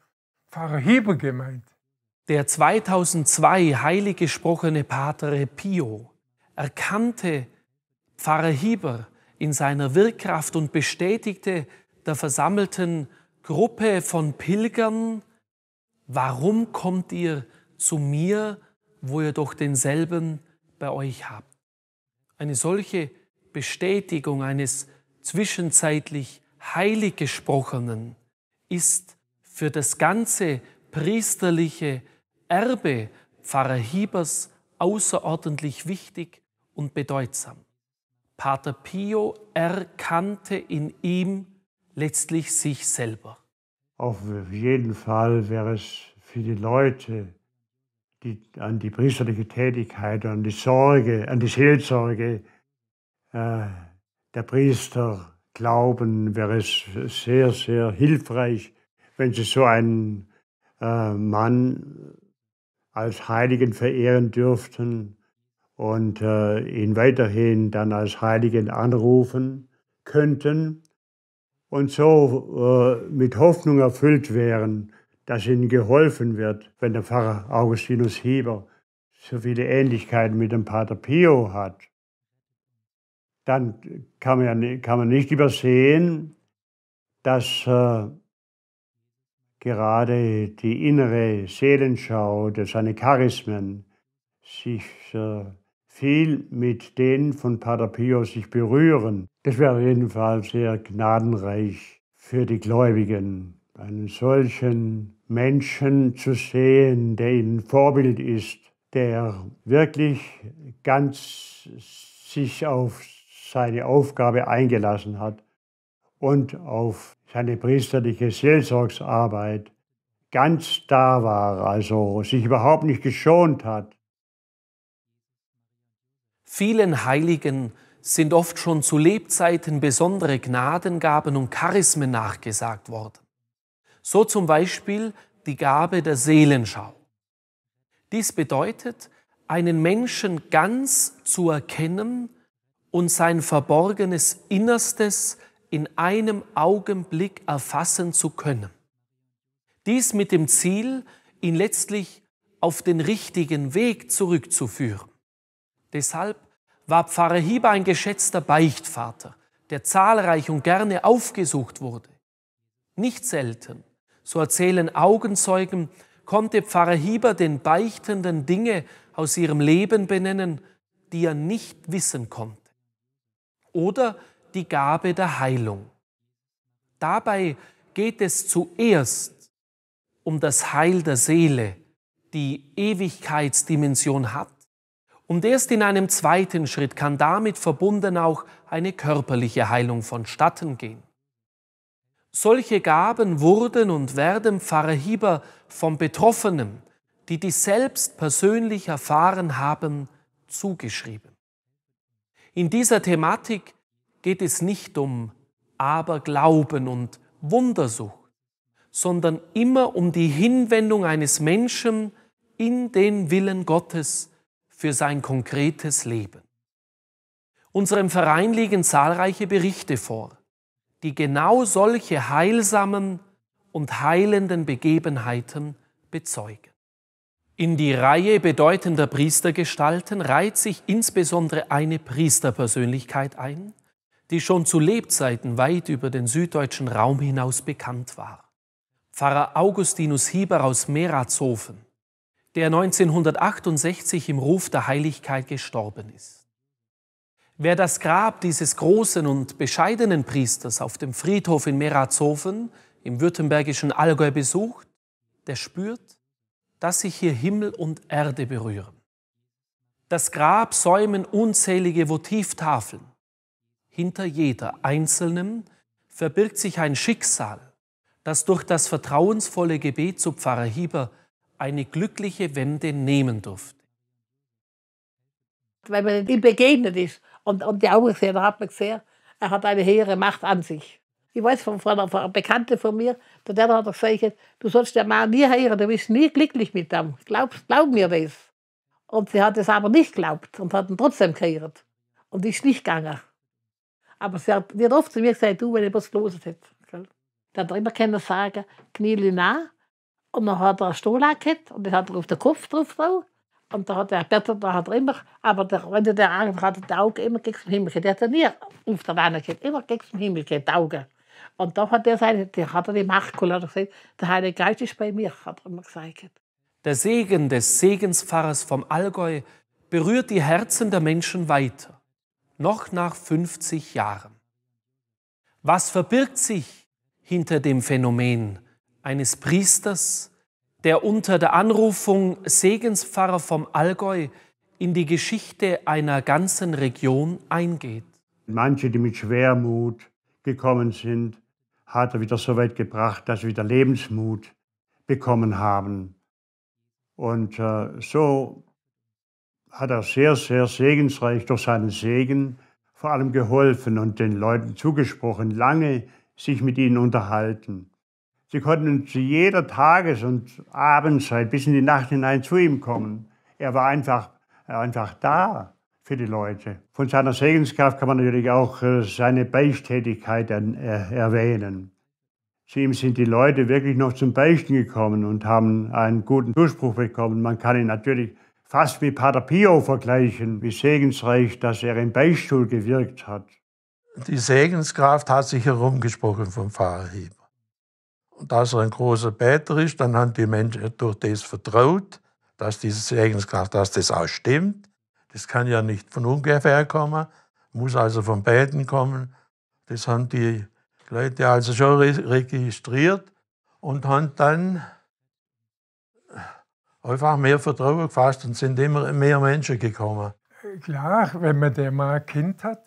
Pfarrer Heber gemeint. Der 2002 heilig gesprochene Pater Pio erkannte Pfarrer Hieber in seiner Wirkkraft und bestätigte der versammelten Gruppe von Pilgern, warum kommt ihr zu mir? wo ihr doch denselben bei euch habt. Eine solche Bestätigung eines zwischenzeitlich heilig gesprochenen ist für das ganze priesterliche Erbe Pfarrer Hiebers außerordentlich wichtig und bedeutsam. Pater Pio erkannte in ihm letztlich sich selber. Auf jeden Fall wäre es für die Leute die, an die priesterliche Tätigkeit, an die Sorge, an die Seelsorge äh, der Priester glauben, wäre es sehr, sehr hilfreich, wenn Sie so einen äh, Mann als Heiligen verehren dürften und äh, ihn weiterhin dann als Heiligen anrufen könnten und so äh, mit Hoffnung erfüllt wären, dass ihnen geholfen wird, wenn der Pfarrer Augustinus Heber so viele Ähnlichkeiten mit dem Pater Pio hat. Dann kann man, ja, kann man nicht übersehen, dass äh, gerade die innere Seelenschau der seine Charismen sich äh, viel mit denen von Pater Pio sich berühren. Das wäre jedenfalls sehr gnadenreich für die Gläubigen, einen solchen Menschen zu sehen, der ihnen Vorbild ist, der wirklich ganz sich auf seine Aufgabe eingelassen hat und auf seine priesterliche Seelsorgsarbeit ganz da war, also sich überhaupt nicht geschont hat. Vielen Heiligen sind oft schon zu Lebzeiten besondere Gnadengaben und Charismen nachgesagt worden. So zum Beispiel die Gabe der Seelenschau. Dies bedeutet, einen Menschen ganz zu erkennen und sein verborgenes Innerstes in einem Augenblick erfassen zu können. Dies mit dem Ziel, ihn letztlich auf den richtigen Weg zurückzuführen. Deshalb war Pfarrer Hieber ein geschätzter Beichtvater, der zahlreich und gerne aufgesucht wurde. Nicht selten so erzählen Augenzeugen, konnte Pfarrer Hieber den Beichtenden Dinge aus ihrem Leben benennen, die er nicht wissen konnte. Oder die Gabe der Heilung. Dabei geht es zuerst um das Heil der Seele, die Ewigkeitsdimension hat. Und erst in einem zweiten Schritt kann damit verbunden auch eine körperliche Heilung vonstatten gehen. Solche Gaben wurden und werden Pfarrer Hieber von Betroffenen, die dies selbst persönlich erfahren haben, zugeschrieben. In dieser Thematik geht es nicht um Aberglauben und Wundersucht, sondern immer um die Hinwendung eines Menschen in den Willen Gottes für sein konkretes Leben. Unserem Verein liegen zahlreiche Berichte vor die genau solche heilsamen und heilenden Begebenheiten bezeugen. In die Reihe bedeutender Priestergestalten reiht sich insbesondere eine Priesterpersönlichkeit ein, die schon zu Lebzeiten weit über den süddeutschen Raum hinaus bekannt war. Pfarrer Augustinus Hieber aus Merazofen, der 1968 im Ruf der Heiligkeit gestorben ist. Wer das Grab dieses großen und bescheidenen Priesters auf dem Friedhof in Merazofen im württembergischen Allgäu besucht, der spürt, dass sich hier Himmel und Erde berühren. Das Grab säumen unzählige Votivtafeln. Hinter jeder einzelnen verbirgt sich ein Schicksal, das durch das vertrauensvolle Gebet zu Pfarrer Hieber eine glückliche Wende nehmen durfte. Weil man ihm begegnet ist und, und die Augen sehen, da hat man gesehen, er hat eine höhere Macht an sich. Ich weiß von, von, einer Bekannten von mir, der, der hat gesagt, du sollst den Mann nie heiraten, du bist nie glücklich mit ihm. Glaubst, glaub mir das. Und sie hat es aber nicht geglaubt und hat ihn trotzdem geheiratet. Und ist nicht gegangen. Aber sie hat, die hat oft zu mir gesagt, du, wenn ich was gelesen hätte. Dann hat er immer können sagen, kniele nach. Und dann hat er einen Stuhl gehabt und das hat er auf den Kopf drauf drauf. Und da hat der Peter, da hat er immer, aber der, wenn der Angst hat, der Augen immer gegen den Himmel. Der hat nie auf der Wanne geht, immer gegen den Himmel geht, die Augen. Und da hat er gesagt, der hat er die Machtkolle, hat gesagt, der Heilige Geist ist bei mir, hat er immer gesagt. Der Segen des Segenspfarrers vom Allgäu berührt die Herzen der Menschen weiter, noch nach 50 Jahren. Was verbirgt sich hinter dem Phänomen eines Priesters, der unter der Anrufung Segenspfarrer vom Allgäu in die Geschichte einer ganzen Region eingeht. Manche, die mit Schwermut gekommen sind, hat er wieder so weit gebracht, dass sie wieder Lebensmut bekommen haben. Und äh, so hat er sehr, sehr segensreich durch seinen Segen vor allem geholfen und den Leuten zugesprochen, lange sich mit ihnen unterhalten. Sie konnten zu jeder Tages- und Abendzeit bis in die Nacht hinein zu ihm kommen. Er war einfach, einfach da für die Leute. Von seiner Segenskraft kann man natürlich auch äh, seine Beichtätigkeit äh, erwähnen. Zu ihm sind die Leute wirklich noch zum Beichten gekommen und haben einen guten Durchbruch bekommen. Man kann ihn natürlich fast mit Pater Pio vergleichen, wie segensreich, dass er im Beichtstuhl gewirkt hat. Die Segenskraft hat sich herumgesprochen vom Pfarrer Hieb dass er ein großer Beter ist. Dann haben die Menschen durch das vertraut, dass dieses Ereignis, dass das auch stimmt. Das kann ja nicht von ungefähr kommen, muss also vom Beten kommen. Das haben die Leute also schon registriert und haben dann einfach mehr Vertrauen gefasst und sind immer mehr Menschen gekommen. Äh, klar, wenn man dem mal ein Kind hat,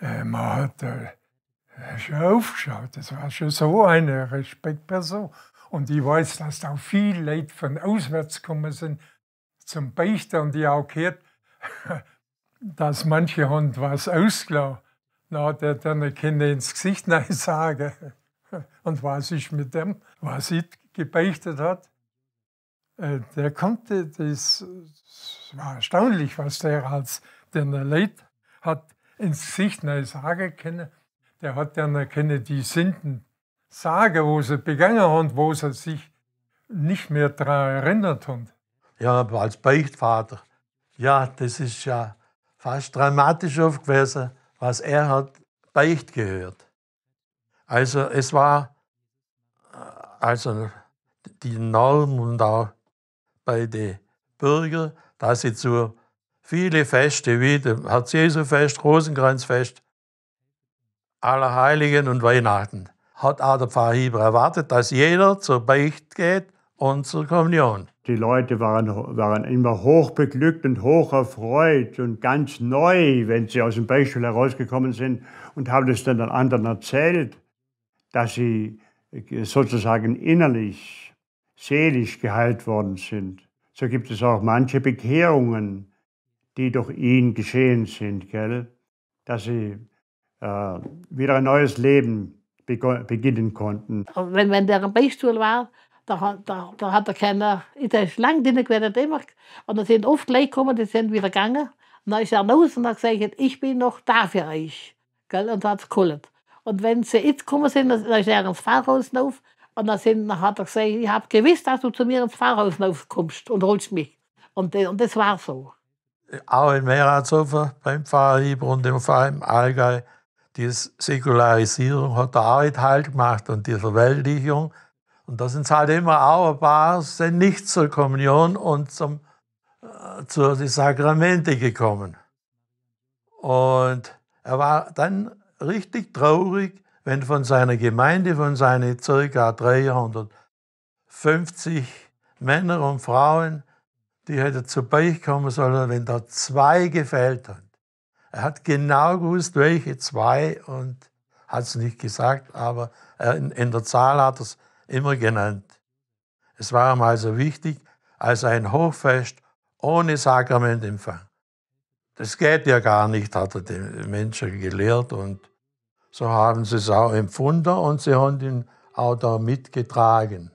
äh, man hat äh, schon aufgeschaut. Das war schon so eine Respektperson. Und ich weiß, dass da viele Leute von auswärts gekommen sind zum Beichten und ich auch gehört, dass manche haben was ausgelassen. hat, der dann Kinder ins Gesicht nein sagen. Und was ist mit dem, was ich gebeichtet hat, äh, der konnte, das, war erstaunlich, was der als den Leid hat ins Gesicht nein sagen können der hat dann erkennen die Sünden sagen, wo sie begangen haben, wo sie sich nicht mehr daran erinnert haben. Ja, aber als Beichtvater, ja, das ist ja fast dramatisch oft gewesen, was er hat Beicht gehört. Also es war äh, also die Norm und auch bei den Bürgern, dass sie zu viele Feste wie dem Herz-Jesu-Fest, eh Rosenkranz-Fest, Allerheiligen und Weihnachten hat auch der Pfarrer Hieber erwartet, dass jeder zur Beicht geht und zur Kommunion. Die Leute waren, waren immer hochbeglückt und hoch erfreut und ganz neu, wenn sie aus dem Beichtstuhl herausgekommen sind und haben es dann den anderen erzählt, dass sie sozusagen innerlich, seelisch geheilt worden sind. So gibt es auch manche Bekehrungen, die durch ihn geschehen sind, gell? dass sie äh, wieder ein neues Leben beginnen konnten. Wenn, wenn der am Beistuhl war, da, da, da hat er keine, ist er lang drinnen gewesen, immer. Und da sind oft Leute gekommen, die sind wieder gegangen. Und dann ist er raus und hat gesagt, ich bin noch da für euch. Gell? Und hat es geholt. Und wenn sie jetzt gekommen sind, dann ist er ins Fahrhaus rauf. Und dann, sind, dann hat er gesagt, ich habe gewusst, dass du zu mir ins Pfarrhaus kommst und holst mich. Und, und das war so. Auch in Mehrheitshofer, beim Pfarrer Hieber und dem Pfarrer im Allgäu die Säkularisierung hat der Arbeit halt gemacht und die Verweltlichung. Und da sind es halt immer auch ein paar, sind nicht zur Kommunion und zum, äh, zu den Sakramente gekommen. Und er war dann richtig traurig, wenn von seiner Gemeinde, von seinen ca. 350 Männern und Frauen, die hätte zu Beich kommen sollen, wenn da zwei gefällt haben. Er hat genau gewusst, welche zwei und hat es nicht gesagt, aber in der Zahl hat er es immer genannt. Es war ihm also wichtig, als ein Hochfest ohne Sakramentempfang. Das geht ja gar nicht, hat er den Menschen gelehrt und so haben sie es auch empfunden und sie haben ihn auch da mitgetragen.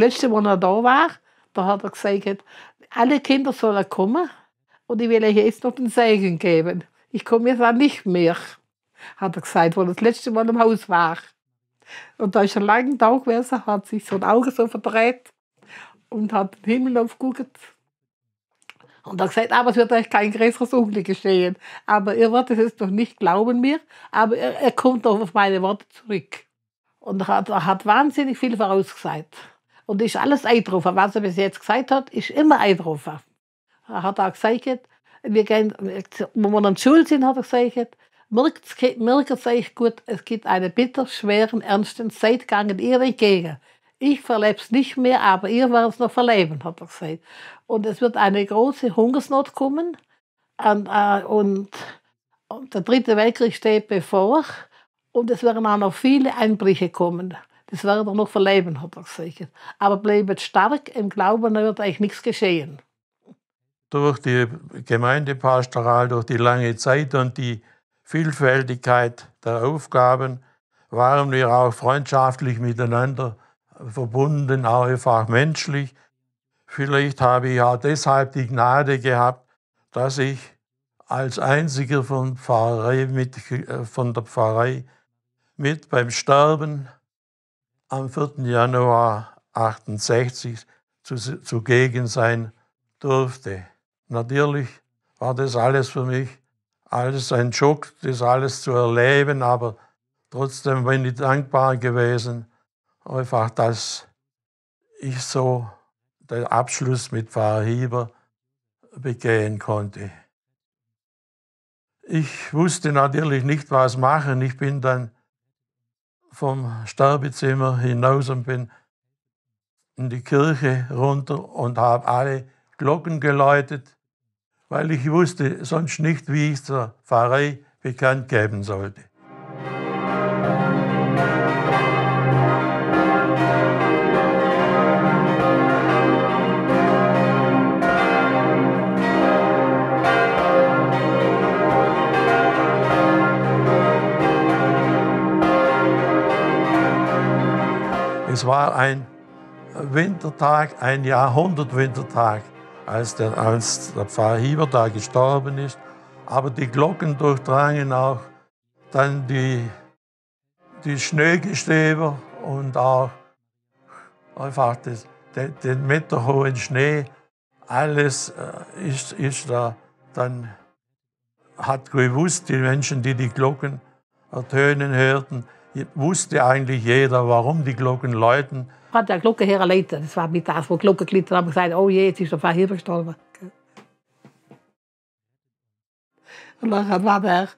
letzte, als er da war, da hat er gesagt, alle Kinder sollen kommen und ich will euch jetzt noch den Segen geben. Ich komme jetzt auch nicht mehr, hat er gesagt, als er das letzte Mal im Haus war. Und da ist er lange da gewesen, hat sich so ein Auge so verdreht und hat den Himmel aufgeguckt. Und er hat gesagt, aber ah, es wird euch kein größeres Unglück geschehen. Aber ihr werdet es noch nicht glauben mir, aber er, er kommt auf meine Worte zurück. Und er hat, er hat wahnsinnig viel vorausgesagt. Und ist alles eingetroffen. Was er bis jetzt gesagt hat, ist immer eingetroffen. Er hat auch gesagt, wir gehen, wenn wir in der Schule sind, hat er gesagt, merkt, merkt euch gut, es gibt einen bitterschweren, ernsten Zeitgang in ihr Gegend. Ich verlebe es nicht mehr, aber ihr werdet es noch verleben, hat er gesagt. Und es wird eine große Hungersnot kommen. Und, äh, und, und der dritte Weltkrieg steht bevor. Und es werden auch noch viele Einbrüche kommen. Das werden wir noch verleben, hat er gesagt. Aber bleibt stark im Glauben, da wird euch nichts geschehen. Durch die Gemeindepastoral, durch die lange Zeit und die Vielfältigkeit der Aufgaben waren wir auch freundschaftlich miteinander verbunden, auch einfach menschlich. Vielleicht habe ich auch deshalb die Gnade gehabt, dass ich als einziger von, Pfarrei mit, äh, von der Pfarrei mit beim Sterben am 4. Januar 68 zu, zugegen sein durfte. Natürlich war das alles für mich alles ein Schock, das alles zu erleben, aber trotzdem bin ich dankbar gewesen, einfach, dass ich so den Abschluss mit Pfarrer Hieber begehen konnte. Ich wusste natürlich nicht, was machen. Ich bin dann vom Sterbezimmer hinaus und bin in die Kirche runter und habe alle Glocken geläutet, weil ich wusste sonst nicht, wie ich es zur Pfarrei bekannt geben sollte. Es war ein Wintertag, ein Jahrhundertwintertag, als der, als der Pfarrer Hieber da gestorben ist. Aber die Glocken durchdrangen auch dann die, die Schneegestöber und auch einfach das, den, den meterhohen Schnee. Alles äh, ist, ist da dann hat gewusst, die Menschen, die die Glocken ertönen hörten, wusste eigentlich jeder, warum die Glocken läuten. Ich hatte eine Glocke herleiten. Das war mit mittags, wo Glocken klittern, haben gesagt, oh je, jetzt ist der Pfarrer hier gestorben. Und dann war der,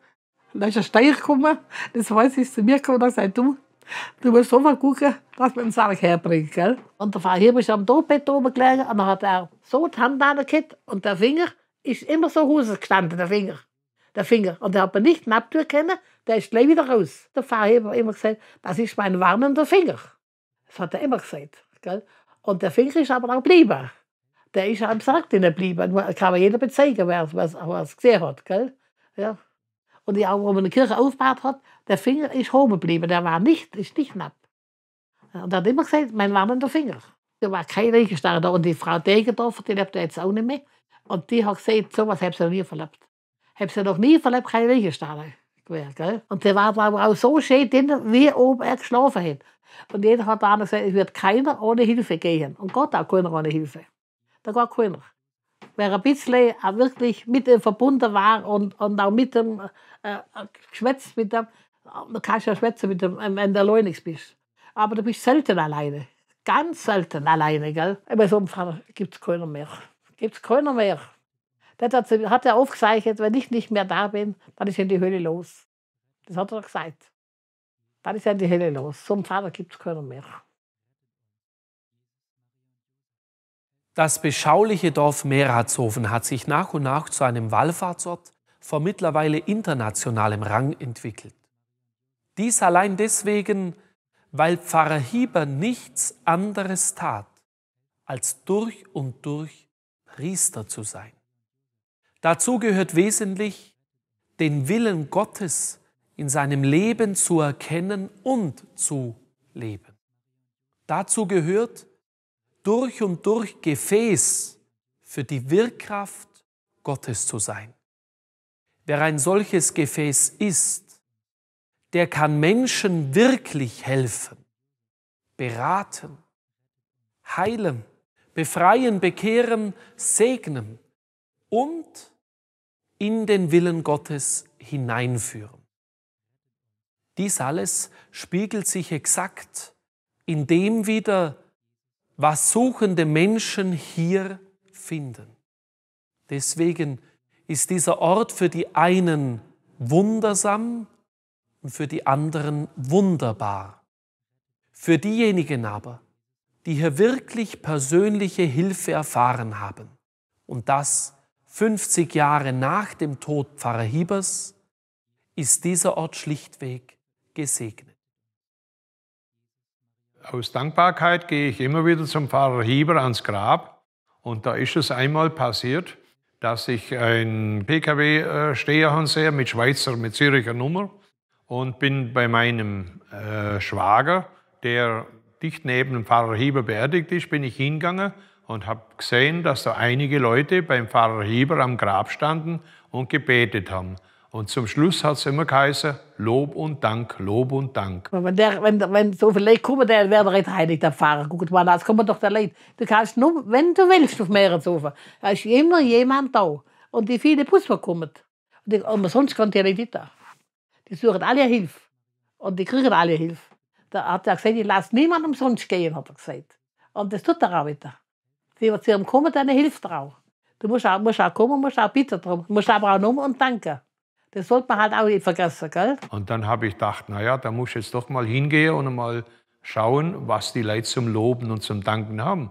dann ist ein Steiger gekommen, das weiß ich, ist zu mir gekommen und hat gesagt, du, du musst so mal gucken, dass wir den Sarg herbringen, gell? Und der Pfarrer hier ist am Doppet oben gelegen und dann hat er so die Hand angekippt und der Finger ist immer so rausgestanden, der Finger. Der Finger. Und er hat mir nicht abtun können, der ist gleich wieder raus. Der Pfarrer hat immer gesagt, das ist mein warnender Finger. Das hat er immer gesagt. Gell? Und der Finger ist aber auch geblieben. Der ist am Sarg drin geblieben. Kann man jeder bezeigen, wer es gesehen hat. Gell? Ja. Und die, wo man eine Kirche aufgebaut hat, der Finger ist hoch geblieben. Der war nicht, ist nicht knapp. Und er hat immer gesagt, mein warnender Finger. Da war kein Regenstern da. Und die Frau Degendorfer, die lebt jetzt auch nicht mehr. Und die hat gesagt, so etwas habe sie noch nie verlebt. Habe sie noch nie verlebt, keine Regensterne gewesen. Gell? Und der war aber auch so schön drin, wie oben er geschlafen hat. Und jeder hat dann gesagt, es wird keiner ohne Hilfe gehen. Und Gott auch keiner ohne Hilfe. Da war keiner. Wer ein bisschen auch eh, wirklich mit dem verbunden war und, und auch mit dem äh, eh, eh, geschwätzt, mit dem, du kannst ja schwätzen, mit dem, wenn du alleine bist. Aber du bist selten alleine. Ganz selten alleine, gell? Aber so einen Fall gibt es keiner mehr. Gibt es keiner mehr. Das hat, hat er aufgezeichnet, wenn ich nicht mehr da bin, dann ist in die Hölle los. Das hat er gesagt. Dann ist er in die Hölle los. So einen Vater gibt es keinen mehr. Das beschauliche Dorf Mehratshofen hat sich nach und nach zu einem Wallfahrtsort von mittlerweile internationalem Rang entwickelt. Dies allein deswegen, weil Pfarrer Hieber nichts anderes tat, als durch und durch Priester zu sein. Dazu gehört wesentlich, den Willen Gottes in seinem Leben zu erkennen und zu leben. Dazu gehört durch und durch Gefäß für die Wirkkraft Gottes zu sein. Wer ein solches Gefäß ist, der kann Menschen wirklich helfen, beraten, heilen, befreien, bekehren, segnen und in den Willen Gottes hineinführen. Dies alles spiegelt sich exakt in dem wieder, was suchende Menschen hier finden. Deswegen ist dieser Ort für die einen wundersam und für die anderen wunderbar. Für diejenigen aber, die hier wirklich persönliche Hilfe erfahren haben, und das 50 Jahre nach dem Tod Pfarrer Hiebers, ist dieser Ort schlichtweg gesegnet. Aus Dankbarkeit gehe ich immer wieder zum Pfarrer Hieber ans Grab und da ist es einmal passiert, dass ich ein Pkw-Steher sehe mit Schweizer, mit Züricher Nummer und bin bei meinem äh, Schwager, der dicht neben dem Pfarrer Hieber beerdigt ist, bin ich hingegangen und habe gesehen, dass da einige Leute beim Pfarrer Hieber am Grab standen und gebetet haben. Und zum Schluss hat es immer geheißen, Lob und Dank, Lob und Dank. Wenn, der, wenn, wenn so viele Leute kommen, der wäre recht heilig, der Pfarrer. Guck mal, das kommen doch der Leute. Du kannst nur, wenn du willst, auf Meereshofen. Da ist immer jemand da. Und die viele Busfahrer kommen. Und, die, und sonst kann die nicht da. Die suchen alle Hilfe. Und die kriegen alle Hilfe. Da hat er gesagt, ich lasse niemanden umsonst gehen, hat er gesagt. Und das tut er auch wieder. Sie, sie haben kommen, deine Hilfe drauf. Du musst auch, musst auch kommen, musst auch bitten Du musst aber auch nochmal und danken. Das sollte man halt auch nicht vergessen, gell? Und dann habe ich gedacht, naja, da muss ich jetzt doch mal hingehen und mal schauen, was die Leute zum Loben und zum Danken haben.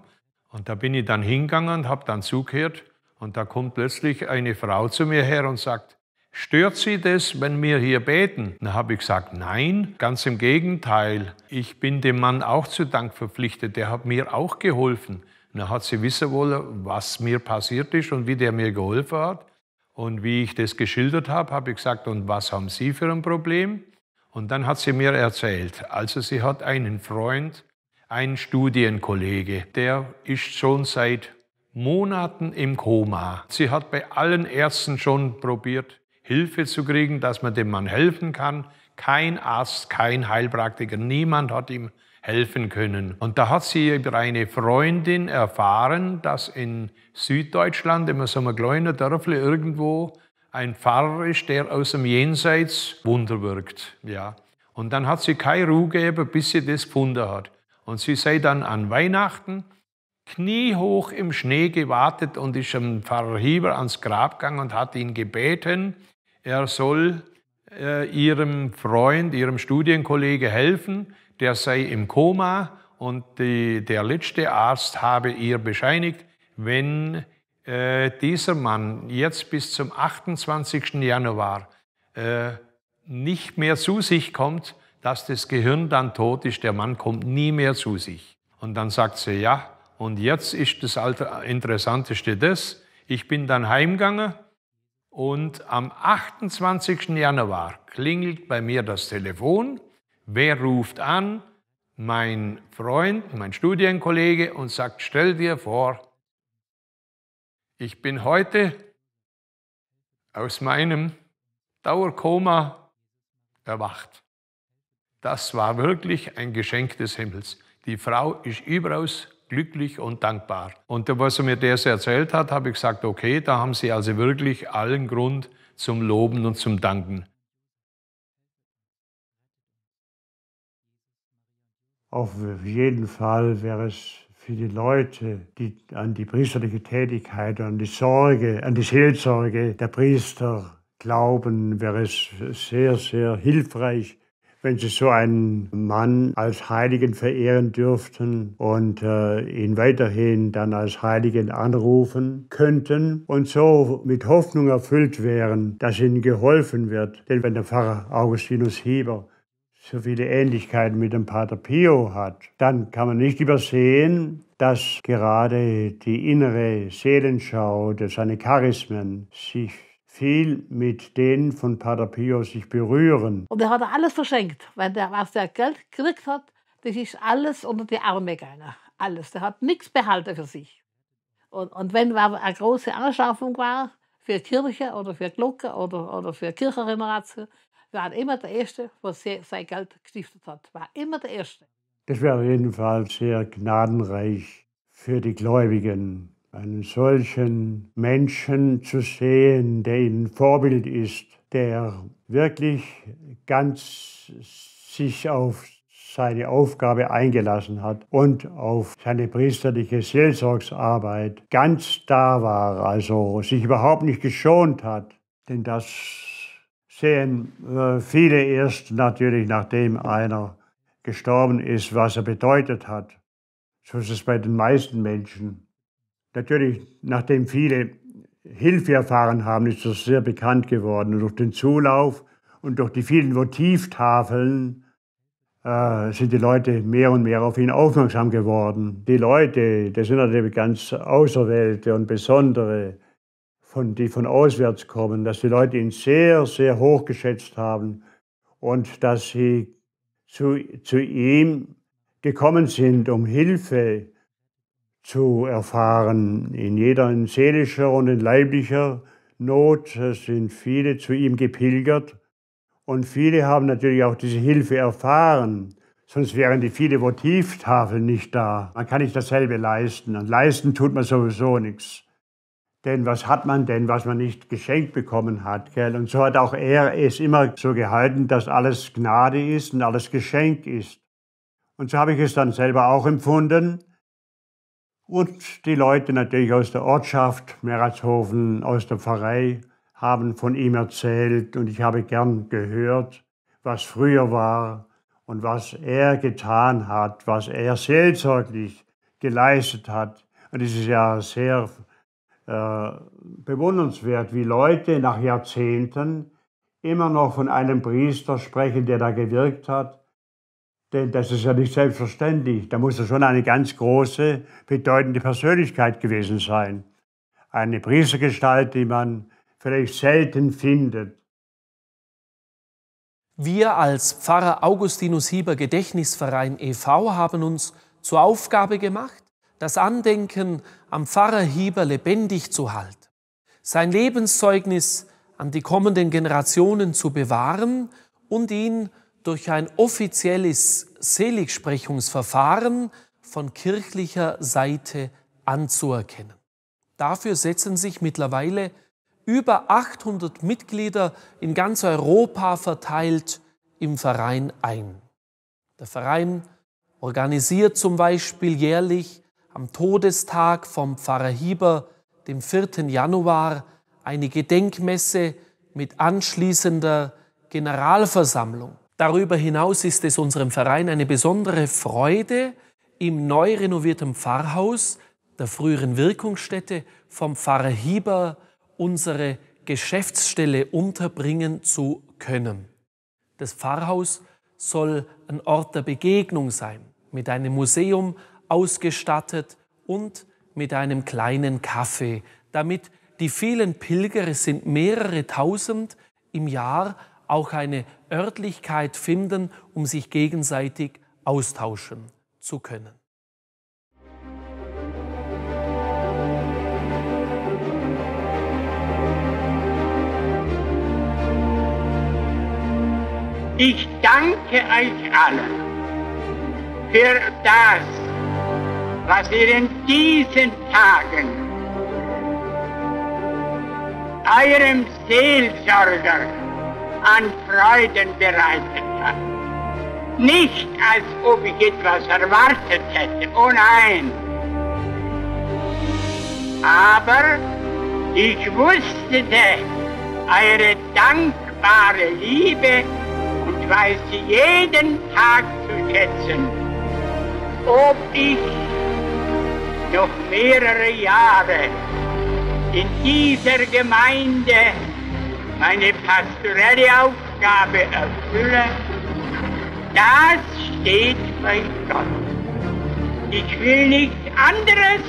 Und da bin ich dann hingegangen und habe dann zugehört. Und da kommt plötzlich eine Frau zu mir her und sagt, Stört Sie das, wenn wir hier beten? Dann habe ich gesagt, nein, ganz im Gegenteil. Ich bin dem Mann auch zu Dank verpflichtet. Der hat mir auch geholfen. Und dann hat sie wissen wollen, was mir passiert ist und wie der mir geholfen hat. Und wie ich das geschildert habe, habe ich gesagt, und was haben Sie für ein Problem? Und dann hat sie mir erzählt, also sie hat einen Freund, einen Studienkollege, der ist schon seit Monaten im Koma. Sie hat bei allen Ärzten schon probiert, Hilfe zu kriegen, dass man dem Mann helfen kann. Kein Arzt, kein Heilpraktiker, niemand hat ihm helfen können. Und da hat sie über eine Freundin erfahren, dass in Süddeutschland, in so einem kleinen Dörfli irgendwo, ein Pfarrer ist, der aus dem Jenseits Wunder wirkt. Ja. Und dann hat sie keine Ruhe gegeben, bis sie das gefunden hat. Und sie sei dann an Weihnachten kniehoch im Schnee gewartet und ist am Pfarrer Hieber ans Grab gegangen und hat ihn gebeten, er soll äh, ihrem Freund, ihrem Studienkollege helfen, der sei im Koma und die, der letzte Arzt habe ihr bescheinigt, wenn äh, dieser Mann jetzt bis zum 28. Januar äh, nicht mehr zu sich kommt, dass das Gehirn dann tot ist, der Mann kommt nie mehr zu sich. Und dann sagt sie, ja, und jetzt ist das Interessanteste das, ich bin dann heimgegangen und am 28. Januar klingelt bei mir das Telefon Wer ruft an? Mein Freund, mein Studienkollege und sagt, stell dir vor, ich bin heute aus meinem Dauerkoma erwacht. Das war wirklich ein Geschenk des Himmels. Die Frau ist überaus glücklich und dankbar. Und was er mir das erzählt hat, habe ich gesagt, okay, da haben Sie also wirklich allen Grund zum Loben und zum Danken. Auf jeden Fall wäre es für die Leute, die an die priesterliche Tätigkeit, an die Sorge, an die Seelsorge der Priester glauben, wäre es sehr, sehr hilfreich, wenn sie so einen Mann als Heiligen verehren dürften und äh, ihn weiterhin dann als Heiligen anrufen könnten und so mit Hoffnung erfüllt wären, dass ihnen geholfen wird. Denn wenn der Pfarrer Augustinus Heber so viele Ähnlichkeiten mit dem Pater Pio hat, dann kann man nicht übersehen, dass gerade die innere Seelenschau, seine Charismen sich viel mit denen von Pater Pio sich berühren. Und er hat alles verschenkt, weil der, was der Geld gekriegt hat, das ist alles unter die Arme gegangen. Alles. Der hat nichts behalten für sich. Und, und wenn eine große Anschaffung war, für Kirche oder für Glocke oder, oder für Kirchenremoration, war immer der Erste, der sein Geld gestiftet hat. War immer der Erste. Das wäre auf jeden Fall sehr gnadenreich für die Gläubigen, einen solchen Menschen zu sehen, der ihnen Vorbild ist, der wirklich ganz sich auf seine Aufgabe eingelassen hat und auf seine priesterliche Seelsorgsarbeit ganz da war, also sich überhaupt nicht geschont hat. Denn das sehen äh, viele erst natürlich, nachdem einer gestorben ist, was er bedeutet hat. So ist es bei den meisten Menschen. Natürlich, nachdem viele Hilfe erfahren haben, ist das sehr bekannt geworden. durch den Zulauf und durch die vielen Votivtafeln äh, sind die Leute mehr und mehr auf ihn aufmerksam geworden. Die Leute, das sind natürlich ganz Auserwählte und Besondere von, die von auswärts kommen, dass die Leute ihn sehr, sehr hoch geschätzt haben und dass sie zu, zu ihm gekommen sind, um Hilfe zu erfahren. In jeder in seelischer und in leiblicher Not sind viele zu ihm gepilgert und viele haben natürlich auch diese Hilfe erfahren. Sonst wären die viele Votivtafeln nicht da. Man kann nicht dasselbe leisten. Und leisten tut man sowieso nichts. Denn was hat man denn, was man nicht geschenkt bekommen hat? Gell? Und so hat auch er es immer so gehalten, dass alles Gnade ist und alles Geschenk ist. Und so habe ich es dann selber auch empfunden. Und die Leute natürlich aus der Ortschaft, Meratshofen, aus der Pfarrei, haben von ihm erzählt und ich habe gern gehört, was früher war und was er getan hat, was er seelsorglich geleistet hat. Und es ist ja sehr äh, bewundernswert, wie Leute nach Jahrzehnten immer noch von einem Priester sprechen, der da gewirkt hat. Denn das ist ja nicht selbstverständlich. Da muss er schon eine ganz große, bedeutende Persönlichkeit gewesen sein. Eine Priestergestalt, die man vielleicht selten findet. Wir als Pfarrer Augustinus Hieber Gedächtnisverein e.V. haben uns zur Aufgabe gemacht, das Andenken am Pfarrer Hieber lebendig zu halten, sein Lebenszeugnis an die kommenden Generationen zu bewahren und ihn durch ein offizielles Seligsprechungsverfahren von kirchlicher Seite anzuerkennen. Dafür setzen sich mittlerweile über 800 Mitglieder in ganz Europa verteilt im Verein ein. Der Verein organisiert zum Beispiel jährlich am Todestag vom Pfarrer Hieber, dem 4. Januar, eine Gedenkmesse mit anschließender Generalversammlung. Darüber hinaus ist es unserem Verein eine besondere Freude, im neu renovierten Pfarrhaus der früheren Wirkungsstätte vom Pfarrer Hieber unsere Geschäftsstelle unterbringen zu können. Das Pfarrhaus soll ein Ort der Begegnung sein, mit einem Museum, ausgestattet und mit einem kleinen Kaffee, damit die vielen Pilger, es sind mehrere tausend im Jahr, auch eine Örtlichkeit finden, um sich gegenseitig austauschen zu können. Ich danke euch allen für das, was wir in diesen Tagen eurem Seelsorger an Freuden bereitet hat. Nicht, als ob ich etwas erwartet hätte, oh nein. Aber ich wusste, eure dankbare Liebe und weiß sie jeden Tag zu schätzen. Ob ich noch mehrere Jahre in dieser Gemeinde meine pastorelle Aufgabe erfülle, das steht bei Gott. Ich will nichts anderes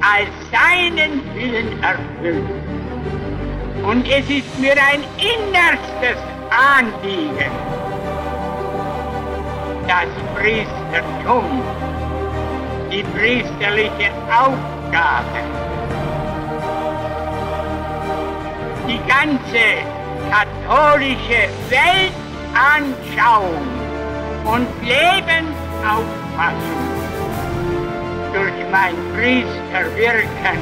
als seinen Willen erfüllen. Und es ist mir ein innerstes Anliegen, das Priestertum die priesterliche Aufgabe. Die ganze katholische Weltanschauung und Lebensauffassung durch mein Priesterwirken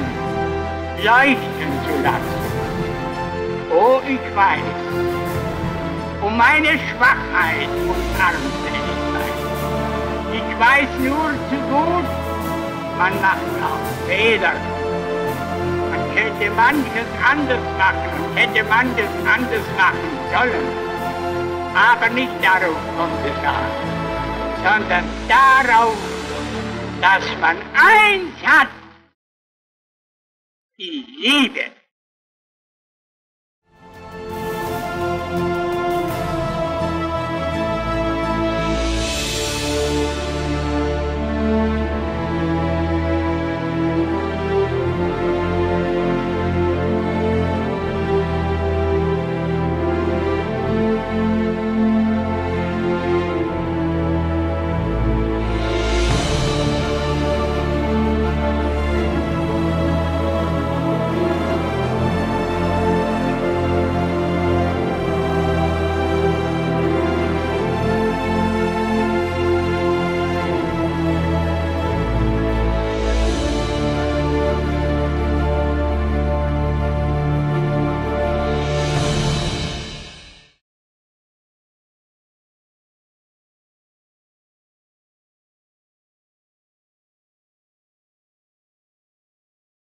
leuchten zu lassen. Oh, ich weiß, um meine Schwachheit und Armut weiß nur zu gut, man macht auch Fehler. Man hätte manches anders machen und hätte manches anders machen sollen. Aber nicht darauf kommt es an, sondern darauf, dass man eins hat, die Liebe.